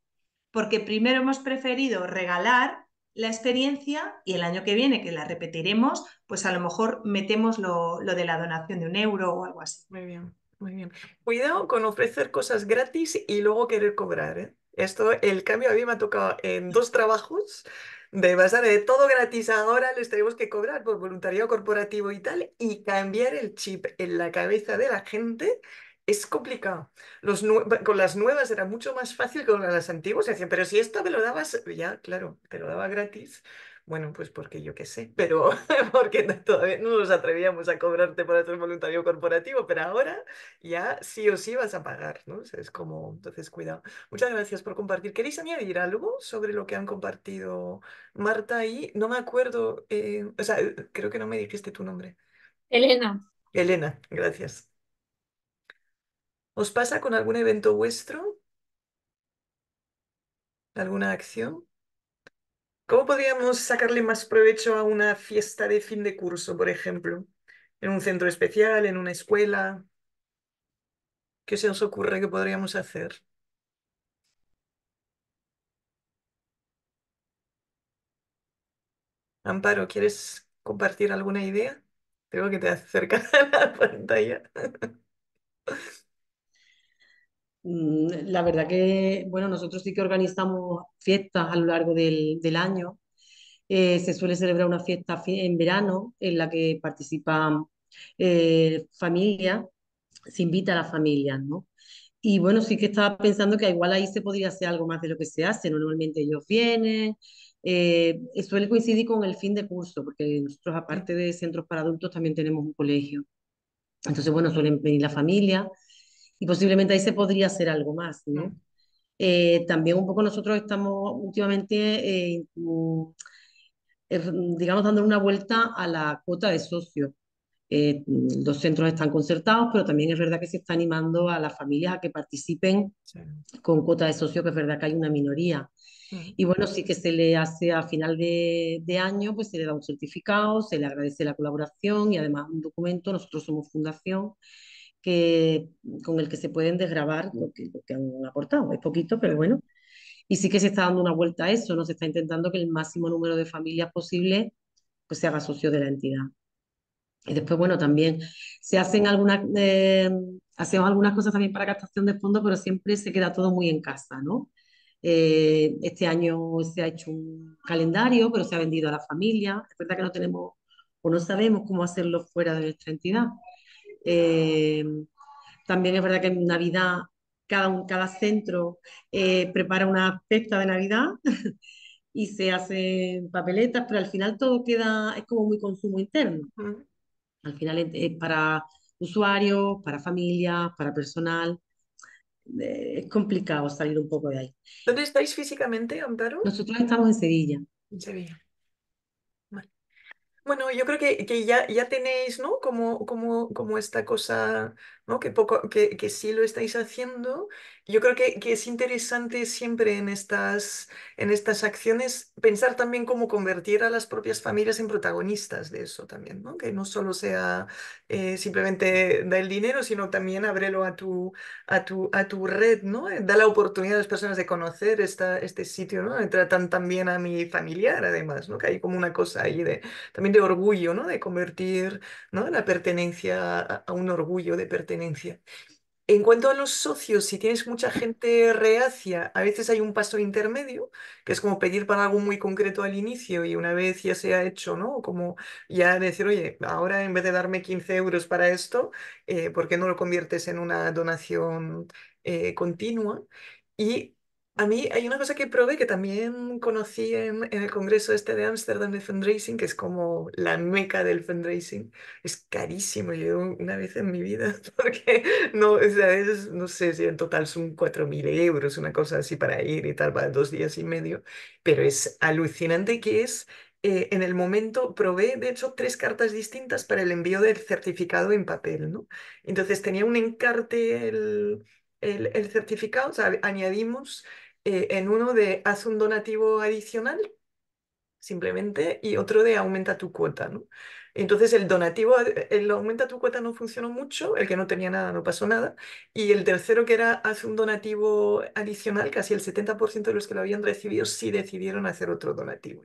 Speaker 5: porque primero hemos preferido regalar la experiencia y el año que viene, que la repetiremos, pues a lo mejor metemos lo, de la donación de un euro o algo
Speaker 1: así. Muy bien, muy bien. Cuidado con ofrecer cosas gratis y luego querer cobrar. ¿eh? Esto, el cambio a mí me ha tocado en dos trabajos de pasar de todo gratis ahora les tenemos que cobrar por voluntariado corporativo y tal y cambiar el chip en la cabeza de la gente es complicado. Los con las nuevas era mucho más fácil que con las antiguas. pero si esto me lo dabas, ya, claro, te lo daba gratis. Bueno, pues porque yo qué sé, pero porque todavía no nos atrevíamos a cobrarte por hacer voluntario corporativo, pero ahora ya sí o sí vas a pagar, ¿no? es como, entonces cuidado. Muchas gracias por compartir. ¿Queréis añadir algo sobre lo que han compartido Marta y no me acuerdo, eh, o sea, creo que no me dijiste tu nombre. Elena. Elena, gracias. ¿Os pasa con algún evento vuestro? ¿Alguna acción? ¿Cómo podríamos sacarle más provecho a una fiesta de fin de curso, por ejemplo? ¿En un centro especial, en una escuela? ¿Qué se os ocurre que podríamos hacer? Amparo, ¿quieres compartir alguna idea? Tengo que te acercar a la pantalla.
Speaker 3: Mm, la verdad que, bueno, nosotros sí que organizamos fiestas a lo largo del, del año. Eh, se suele celebrar una fiesta en verano en la que participan eh, familias, se invita a las familias, ¿no? Y bueno, sí que estaba pensando que igual ahí se podría hacer algo más de lo que se hace. Normalmente ellos vienen, eh, suele coincidir con el fin de curso, porque nosotros aparte de centros para adultos también tenemos un colegio. Entonces, bueno, suelen venir la familia y posiblemente ahí se podría hacer algo más, eh, también un poco nosotros estamos últimamente, eh, eh, digamos, dando una vuelta a la cuota de socios. los centros están concertados, pero también es verdad que se está animando a las familias a que participen con cuota de socios, que es verdad que hay una minoría. Y bueno, sí que se le hace a final de, de año, pues se le da un certificado, se le agradece la colaboración y además un documento, nosotros somos fundación, con el que se pueden desgrabar lo que, han aportado. Es poquito, pero bueno. Y sí que se está dando una vuelta a eso, ¿no? Se está intentando que el máximo número de familias posible pues, se haga socio de la entidad. Y después, bueno, también se hacen algunas, eh, hacemos algunas cosas también para captación de fondos, pero siempre se queda todo muy en casa, ¿no? Eh, este año se ha hecho un calendario, pero se ha vendido a la familia. Es verdad que no tenemos o no sabemos cómo hacerlo fuera de nuestra entidad. Eh, también es verdad que en Navidad cada, cada centro eh, prepara una fiesta de Navidad y se hacen papeletas, pero al final todo queda, es como muy consumo interno. Al final es, para usuarios, para familias, para personal. Eh, es complicado salir un poco de ahí.
Speaker 1: ¿Dónde estáis físicamente, Antaro? Nosotros estamos en Sevilla. En Sevilla. Bueno, yo creo que, que ya, ya tenéis, ¿no? Como, como, como esta cosa ¿no? Que, poco, que, que sí lo estáis haciendo. Yo creo que, que, es interesante siempre en estas, en estas acciones pensar también cómo convertir a las propias familias en protagonistas de eso también, ¿no? que no solo sea eh, simplemente da el dinero, sino también abrelo a tu, a tu, a tu red, ¿no? Eh, da la oportunidad a las personas de conocer esta, este sitio, ¿no? tratan también a mi familiar además, ¿no? que hay como una cosa ahí de, también de orgullo, ¿no? de convertir ¿no? la pertenencia a, a un orgullo de pertenencia en cuanto a los socios, si tienes mucha gente reacia, a veces hay un paso intermedio, que es como pedir para algo muy concreto al inicio y una vez ya se ha hecho, ¿no? Como ya decir, oye, ahora en vez de darme 15 euros para esto, eh, ¿por qué no lo conviertes en una donación eh, continua? Y a mí hay una cosa que probé que también conocí en, el congreso este de Amsterdam de fundraising, que es como la meca del fundraising. Es carísimo, yo una vez en mi vida, porque no, o sea, no sé si en total son 4.000 euros, una cosa así para ir y tal, para dos días y medio, pero es alucinante que es eh, en el momento probé, de hecho, tres cartas distintas para el envío del certificado en papel, ¿no? Entonces tenía un encarte el, el, el certificado, o sea, añadimos eh, en uno de haz un donativo adicional, simplemente, y otro de aumenta tu cuota, ¿no? Entonces el donativo, eh, el aumenta tu cuota no funcionó mucho, el que no tenía nada no pasó nada, y el tercero que era haz un donativo adicional, casi el 70% de los que lo habían recibido sí decidieron hacer otro donativo.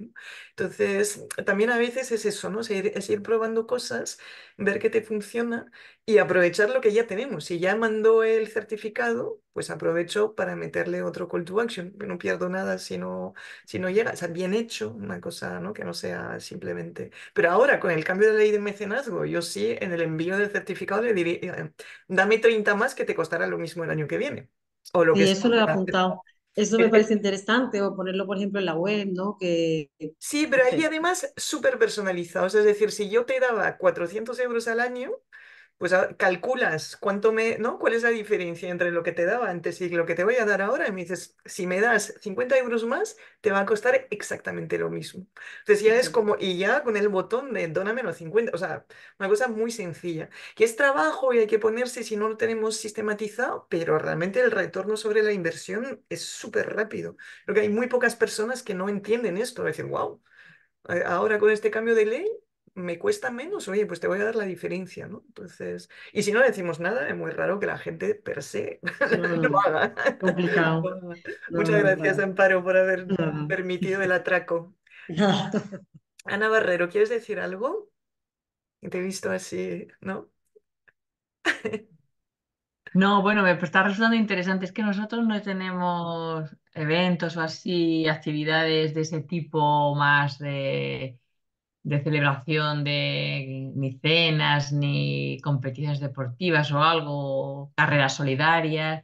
Speaker 1: Entonces también a veces es eso, ¿no? es ir, probando cosas, ver qué te funciona y aprovechar lo que ya tenemos. Si ya mandó el certificado, pues aprovecho para meterle otro call to action. ...que No pierdo nada si no, si no llega. O sea, bien hecho, una cosa ¿no? que no sea simplemente. Pero ahora, con el cambio de ley de mecenazgo, yo sí en el envío del certificado le diría, eh, dame 30 más que te costará lo mismo el año que viene. O lo que y eso lo he apuntado.
Speaker 3: Eso me parece interesante, o ponerlo, por ejemplo, en la web, ¿no? Que...
Speaker 1: Sí, pero ahí además súper personalizados. Es decir, si yo te daba 400 euros al año, pues calculas cuánto me, ¿no? ¿Cuál es la diferencia entre lo que te daba antes y lo que te voy a dar ahora? Y me dices, si me das 50 euros más, te va a costar exactamente lo mismo. Entonces ya es como, y ya con el botón de dóname los 50, o sea, una cosa muy sencilla, que es trabajo y hay que ponerse si no lo tenemos sistematizado, pero realmente el retorno sobre la inversión es súper rápido. Creo que hay muy pocas personas que no entienden esto, dicen eh, wow, ahora con este cambio de ley me cuesta menos, oye, pues te voy a dar la diferencia, ¿no? Entonces, y si no decimos nada, es muy raro que la gente per se lo haga. muchas gracias, Amparo, por haber permitido el atraco. Ana Barrero, ¿quieres decir algo? Te he visto así, ¿no?
Speaker 6: No, bueno, me pues está resultando interesante. Es que nosotros no tenemos eventos o así, actividades de ese tipo más de de celebración de ni cenas, ni competiciones deportivas o algo, carreras solidarias,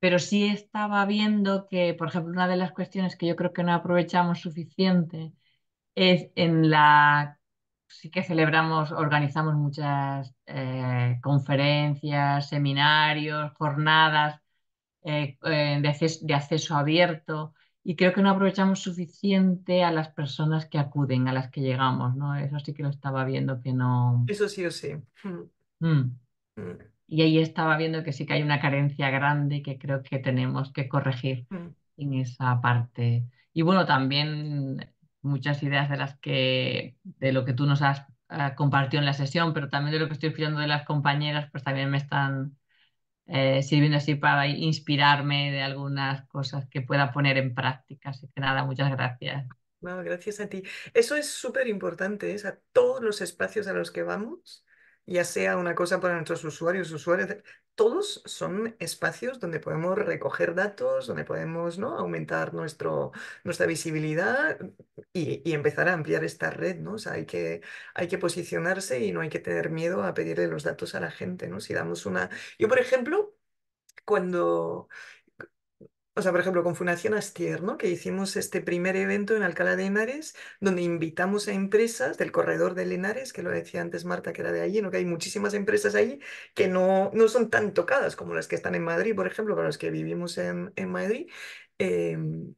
Speaker 6: pero sí estaba viendo que, por ejemplo, una de las cuestiones que yo creo que no aprovechamos suficiente es en la... Sí que celebramos, organizamos muchas eh, conferencias, seminarios, jornadas eh, eh, de acceso abierto, y creo que no aprovechamos suficiente a las personas que acuden, a las que llegamos, ¿no? Eso sí que lo estaba viendo que no.
Speaker 1: Eso sí o sí. Mm. Mm.
Speaker 6: Y ahí estaba viendo que sí que hay una carencia grande que creo que tenemos que corregir mm. en esa parte. Y bueno, también muchas ideas de las que de lo que tú nos has ah, compartido en la sesión, pero también de lo que estoy escuchando de las compañeras, pues también me están eh, así para inspirarme de algunas cosas que pueda poner en práctica. Así que nada, muchas gracias.
Speaker 1: No, gracias a ti. Eso es súper importante, es ¿eh? a todos los espacios a los que vamos ya sea una cosa para nuestros usuarios, usuarios, todos son espacios donde podemos recoger datos, donde podemos ¿no? aumentar nuestra visibilidad y, empezar a ampliar esta red, ¿no? hay que, hay que posicionarse y no hay que tener miedo a pedirle los datos a la gente, ¿no? Si damos una... Yo, por ejemplo, cuando o sea, por ejemplo, con Fundación Astier, ¿no? que hicimos este primer evento en Alcalá de Henares, donde invitamos a empresas del corredor de Henares, que lo decía antes Marta, que era de allí, ¿no? que hay muchísimas empresas allí que no, son tan tocadas como las que están en Madrid, por ejemplo, para los que vivimos en, Madrid. Em,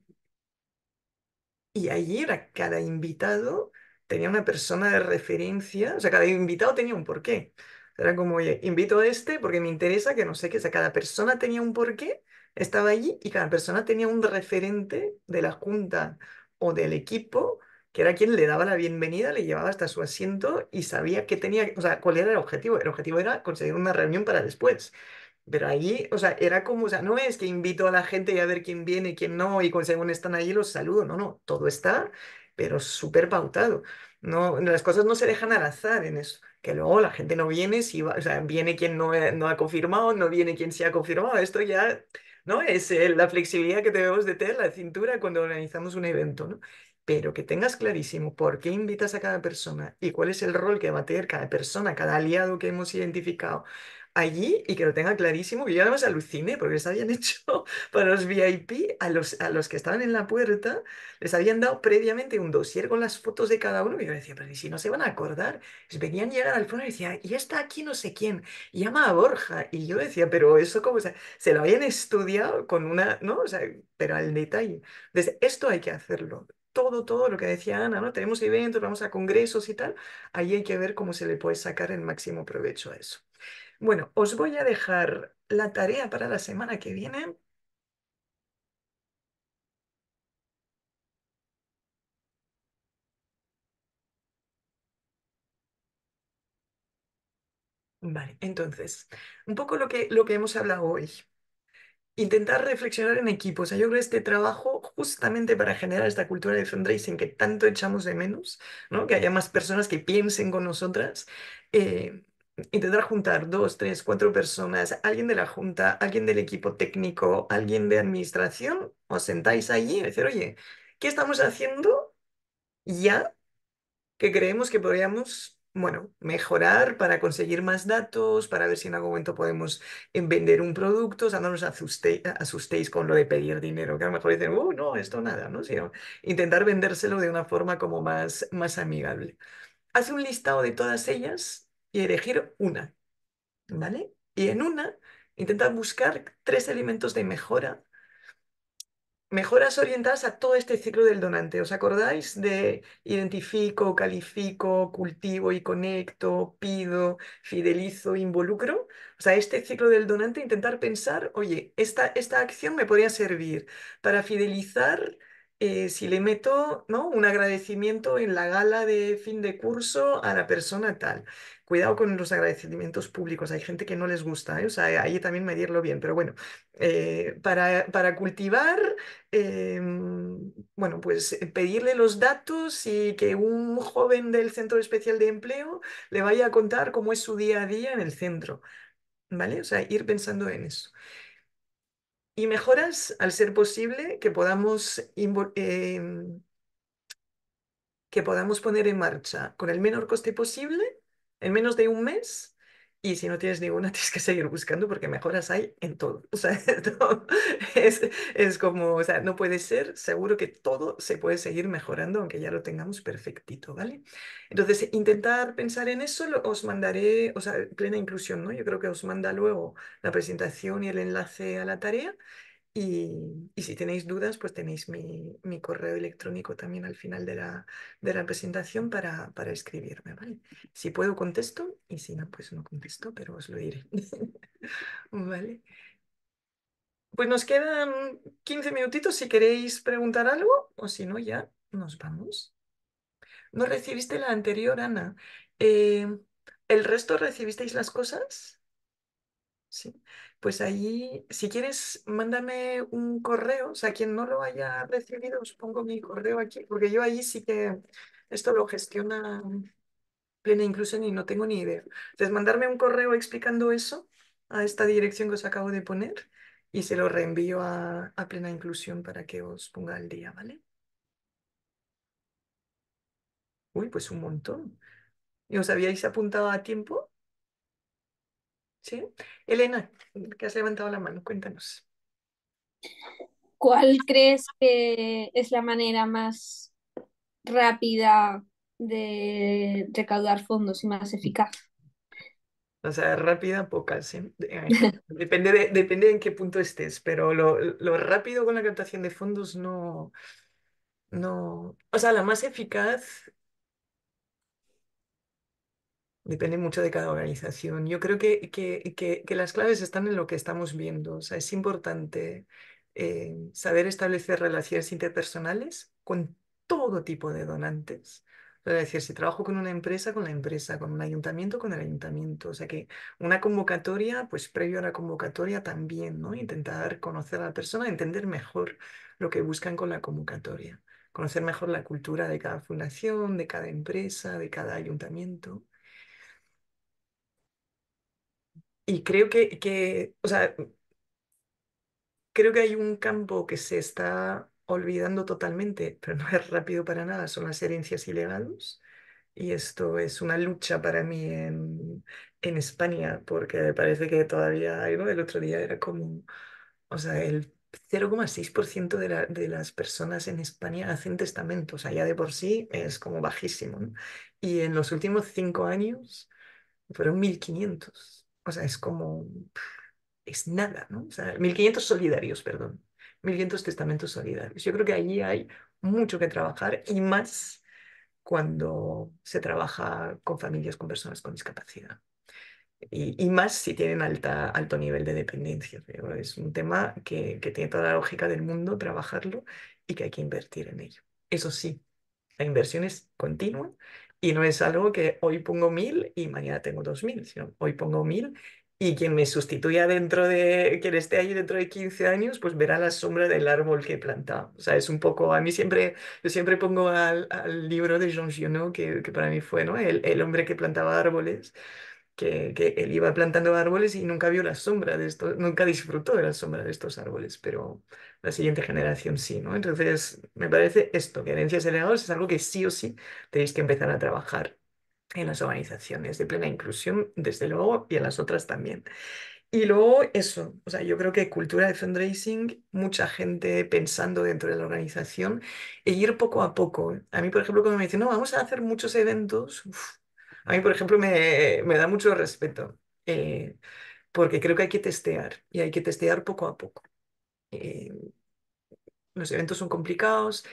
Speaker 1: y allí era cada invitado tenía una persona de referencia, o sea, cada invitado tenía un porqué. Era como, oye, invito a este porque me interesa que no sé qué, o sea, cada persona tenía un porqué estaba allí y cada persona tenía un referente de la junta o del equipo que era quien le daba la bienvenida, le llevaba hasta su asiento y sabía qué tenía, o sea, cuál era el objetivo. El objetivo era conseguir una reunión para después. Pero allí, o sea, era como, o sea, no es que invito a la gente y a ver quién viene, quién no, y según están allí los saludo, no, no, todo está, pero súper pautado. No, las cosas no se dejan al azar en eso que luego la gente no viene, si o sea, viene quien no, eh, no, ha confirmado, no viene quien se ha confirmado, esto ya ¿no? Es eh, la flexibilidad que debemos de tener, la cintura cuando organizamos un evento, ¿no? Pero que tengas clarísimo por qué invitas a cada persona y cuál es el rol que va a tener cada persona, cada aliado que hemos identificado, allí y que lo tenga clarísimo, que yo además alucine porque les habían hecho para los VIP, a los, a los que estaban en la puerta, les habían dado previamente un dossier con las fotos de cada uno y yo decía, pero si no se van a acordar, venían venían llegar al fondo y decía, y está aquí no sé quién, llama a Borja y yo decía, pero eso como, se lo habían estudiado con una, ¿no? O sea, pero al detalle. Entonces, esto hay que hacerlo todo, todo lo que decía Ana, ¿no? Tenemos eventos, vamos a congresos y tal. Ahí hay que ver cómo se le puede sacar el máximo provecho a eso. Bueno, os voy a dejar la tarea para la semana que viene. Vale, entonces, un poco lo que, lo que hemos hablado hoy. Intentar reflexionar en equipo. O sea, yo creo que este trabajo, justamente para generar esta cultura de fundraising que tanto echamos de menos, ¿no? que haya más personas que piensen con nosotras, eh, intentar juntar dos, tres, cuatro personas, alguien de la junta, alguien del equipo técnico, alguien de administración, os sentáis allí y decir, oye, ¿qué estamos haciendo ya que creemos que podríamos, bueno, mejorar para conseguir más datos, para ver si en algún momento podemos eh, vender un producto, o sea, no nos asustéis con lo de pedir dinero, que a lo mejor dicen, oh, no, esto nada, ¿no? intentar vendérselo de una forma como más, más amigable. Haz un listado de todas ellas y elegir una, ¿vale? Y en una intentar buscar tres elementos de mejora, mejoras orientadas a todo este ciclo del donante. ¿Os acordáis de identifico, califico, cultivo y conecto, pido, fidelizo, involucro? O sea, este ciclo del donante intentar pensar, oye, esta, esta acción me podría servir para fidelizar eh, si le meto, Un agradecimiento en la gala de fin de curso a la persona tal. Cuidado con los agradecimientos públicos, hay gente que no les gusta, ¿eh? o ahí también medirlo bien, pero bueno, eh, para, para, cultivar, em, bueno, pues pedirle los datos y que un joven del Centro Especial de Empleo le vaya a contar cómo es su día a día en el centro, ¿vale? O sea, ir pensando en eso y mejoras al ser posible que podamos, em, que podamos poner en marcha con el menor coste posible, en menos de un mes, y si no tienes ninguna, tienes que seguir buscando porque mejoras hay en todo. O sea, es, como, o sea, no puede ser, seguro que todo se puede seguir mejorando, aunque ya lo tengamos perfectito, ¿vale? Entonces, intentar pensar en eso, os mandaré, o sea, plena inclusión, ¿no? Yo creo que os manda luego la presentación y el enlace a la tarea y, si tenéis dudas, pues tenéis mi, correo electrónico también al final de la, presentación para, escribirme, ¿vale? Si puedo contesto y si no, pues no contesto, pero os lo diré. ¿Vale? Pues nos quedan 15 minutitos si queréis preguntar algo o si no, ya nos vamos. No recibiste la anterior, Ana. Eh, ¿El resto recibisteis las cosas? Sí pues allí, si quieres, mándame un correo, o sea, quien no lo haya recibido, os pues pongo mi correo aquí, porque yo ahí sí que esto lo gestiona plena inclusión y no tengo ni idea. Entonces, mandarme un correo explicando eso a esta dirección que os acabo de poner y se lo reenvío a, plena inclusión para que os ponga al día, ¿vale? Uy, pues un montón. ¿Y os habíais apuntado a tiempo? ¿Sí? Elena, que has levantado la mano, cuéntanos.
Speaker 2: ¿Cuál crees que es la manera más rápida de recaudar fondos y más eficaz?
Speaker 1: O sea, rápida, pocas, eh, Depende, de, en qué punto estés, pero lo, rápido con la captación de fondos no, no... O sea, la más eficaz Depende mucho de cada organización. Yo creo que, las claves están en lo que estamos viendo. O sea, es importante eh, saber establecer relaciones interpersonales con todo tipo de donantes. Es decir, si trabajo con una empresa, con la empresa, con un ayuntamiento, con el ayuntamiento. O sea que una convocatoria, pues previo a la convocatoria también, ¿no? Intentar conocer a la persona, entender mejor lo que buscan con la convocatoria, conocer mejor la cultura de cada fundación, de cada empresa, de cada ayuntamiento. y creo que, que, o sea, creo que hay un campo que se está olvidando totalmente, pero no es rápido para nada, son las herencias ilegales. Y esto es una lucha para mí en, en España, porque parece que todavía hay, El otro día era como, o sea, el 0,6% de, de, las personas en España hacen testamentos, allá de por sí es como bajísimo, Y en los últimos cinco años fueron 1.500. O sea, es como, es nada, ¿no? O sea, 1500 solidarios, perdón. 1500 testamentos solidarios. Yo creo que allí hay mucho que trabajar y más cuando se trabaja con familias con personas con discapacidad. Y, más si tienen alta, alto nivel de dependencia. es un tema que, que tiene toda la lógica del mundo trabajarlo y que hay que invertir en ello. Eso sí, la inversión es continua y no es algo que hoy pongo mil y mañana tengo dos mil, sino hoy pongo mil y quien me sustituya dentro de, quien esté ahí dentro de 15 años, pues verá la sombra del árbol que planta. O sea, es un poco, a mí siempre, yo siempre pongo al, al libro de Jean Giono, que, que para mí fue, ¿no? El, el hombre que plantaba árboles. Que, que, él iba plantando árboles y nunca vio la sombra de esto nunca disfrutó de la sombra de estos árboles, pero la siguiente generación sí, ¿no? Entonces, me parece esto, que herencias y es algo que sí o sí tenéis que empezar a trabajar en las organizaciones de plena inclusión, desde luego, y en las otras también. Y luego eso, o sea, yo creo que cultura de fundraising, mucha gente pensando dentro de la organización e ir poco a poco. A mí, por ejemplo, cuando me dicen, no, vamos a hacer muchos eventos, a mí, por ejemplo, me, da mucho respeto, eh, porque creo que hay que testear y hay que testear poco a poco. Eh, los eventos son complicados,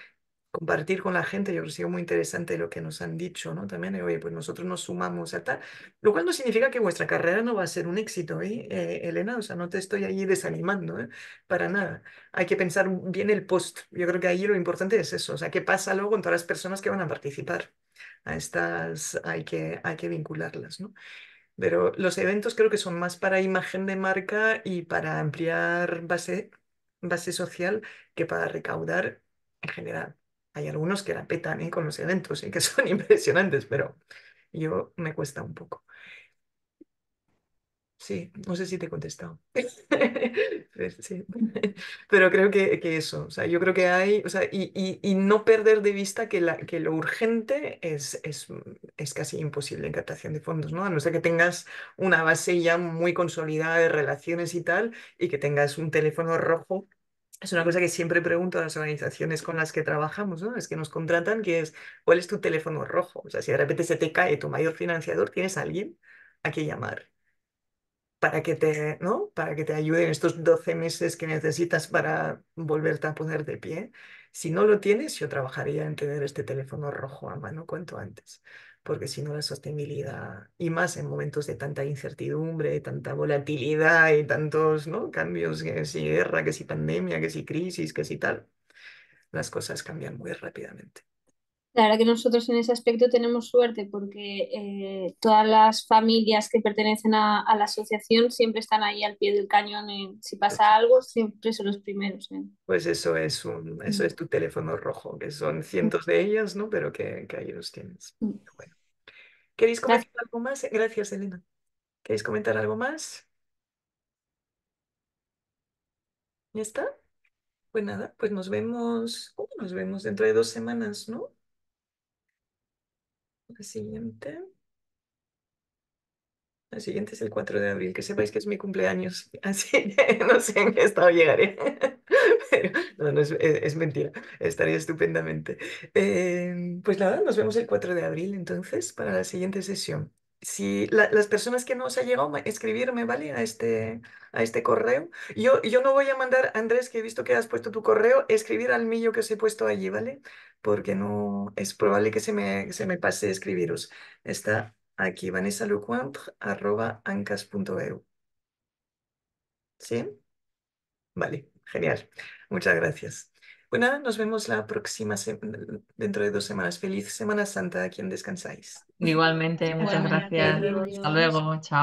Speaker 1: compartir con la gente, yo creo que ha muy interesante lo que nos han dicho, ¿no? También, oye, pues nosotros nos sumamos a tal, lo cual no significa que vuestra carrera no va a ser un éxito, ¿eh? eh Elena? O sea, no te estoy ahí desanimando, ¿eh? Para nada. Hay que pensar bien el post. Yo creo que ahí lo importante es eso, o sea, qué pasa luego con todas las personas que van a participar. A estas hay que, hay que vincularlas, ¿no? Pero los eventos creo que son más para imagen de marca y para ampliar base base social que para recaudar en general. Hay algunos que la petan ¿eh? con los eventos y ¿eh? que son impresionantes, pero yo me cuesta un poco. Sí, no sé si te he contestado. Pero creo que, eso, o sea, yo creo que hay, o sea, y, no perder de vista que, la, que lo urgente es, es, casi imposible en captación de fondos, ¿no? A no ser que tengas una base ya muy consolidada de relaciones y tal, y que tengas un teléfono rojo es una cosa que siempre pregunto a las organizaciones con las que trabajamos, ¿no? Es que nos contratan, que es, ¿cuál es tu teléfono rojo? O sea, si de repente se te cae tu mayor financiador, ¿tienes alguien a quien llamar? Para que te, ¿no? Para que te ayude estos 12 meses que necesitas para volverte a poner de pie. Si no lo tienes, yo trabajaría en tener este teléfono rojo a mano cuanto antes porque si no la sostenibilidad, y más en momentos de tanta incertidumbre, tanta volatilidad y tantos ¿no? cambios, que si guerra, que si pandemia, que si crisis, que si tal, las cosas cambian muy rápidamente.
Speaker 2: La verdad que nosotros en ese aspecto tenemos suerte porque eh, todas las familias que pertenecen a, la asociación siempre están ahí al pie del cañón. si pasa algo, siempre son los primeros. ¿eh?
Speaker 1: Pues eso es, un, eso mm. es tu teléfono rojo, que son mm. cientos de ellas, ¿no? pero que, que ahí los tienes. Mm. Bueno. ¿Queréis comentar algo más? Gracias, Elena. ¿Queréis comentar algo más? ¿Ya está? Pues nada, pues nos vemos, nos vemos? Dentro de dos semanas, ¿no? La siguiente. La siguiente es el 4 de abril, que sepáis que es mi cumpleaños, así que no sé en qué estado llegaré no, e-, es, mentira, estaría estupendamente. Em, pues nada, nos vemos el 4 de abril entonces para la siguiente sesión. Si las personas que no os ha llegado escribirme, ¿vale? A este, a este correo. Yo, yo no voy a mandar, Andrés, que he visto que has puesto tu correo, escribir al mío que os he puesto allí, ¿vale? Porque no es probable que se me, se me pase escribiros. Está aquí, ancas.eu ¿Sí? Vale. Genial. Muchas gracias. Bueno, pues nos vemos la próxima dentro de dos semanas. Feliz Semana Santa a quien descansáis.
Speaker 6: Igualmente, muchas gracias. Hasta luego, chao.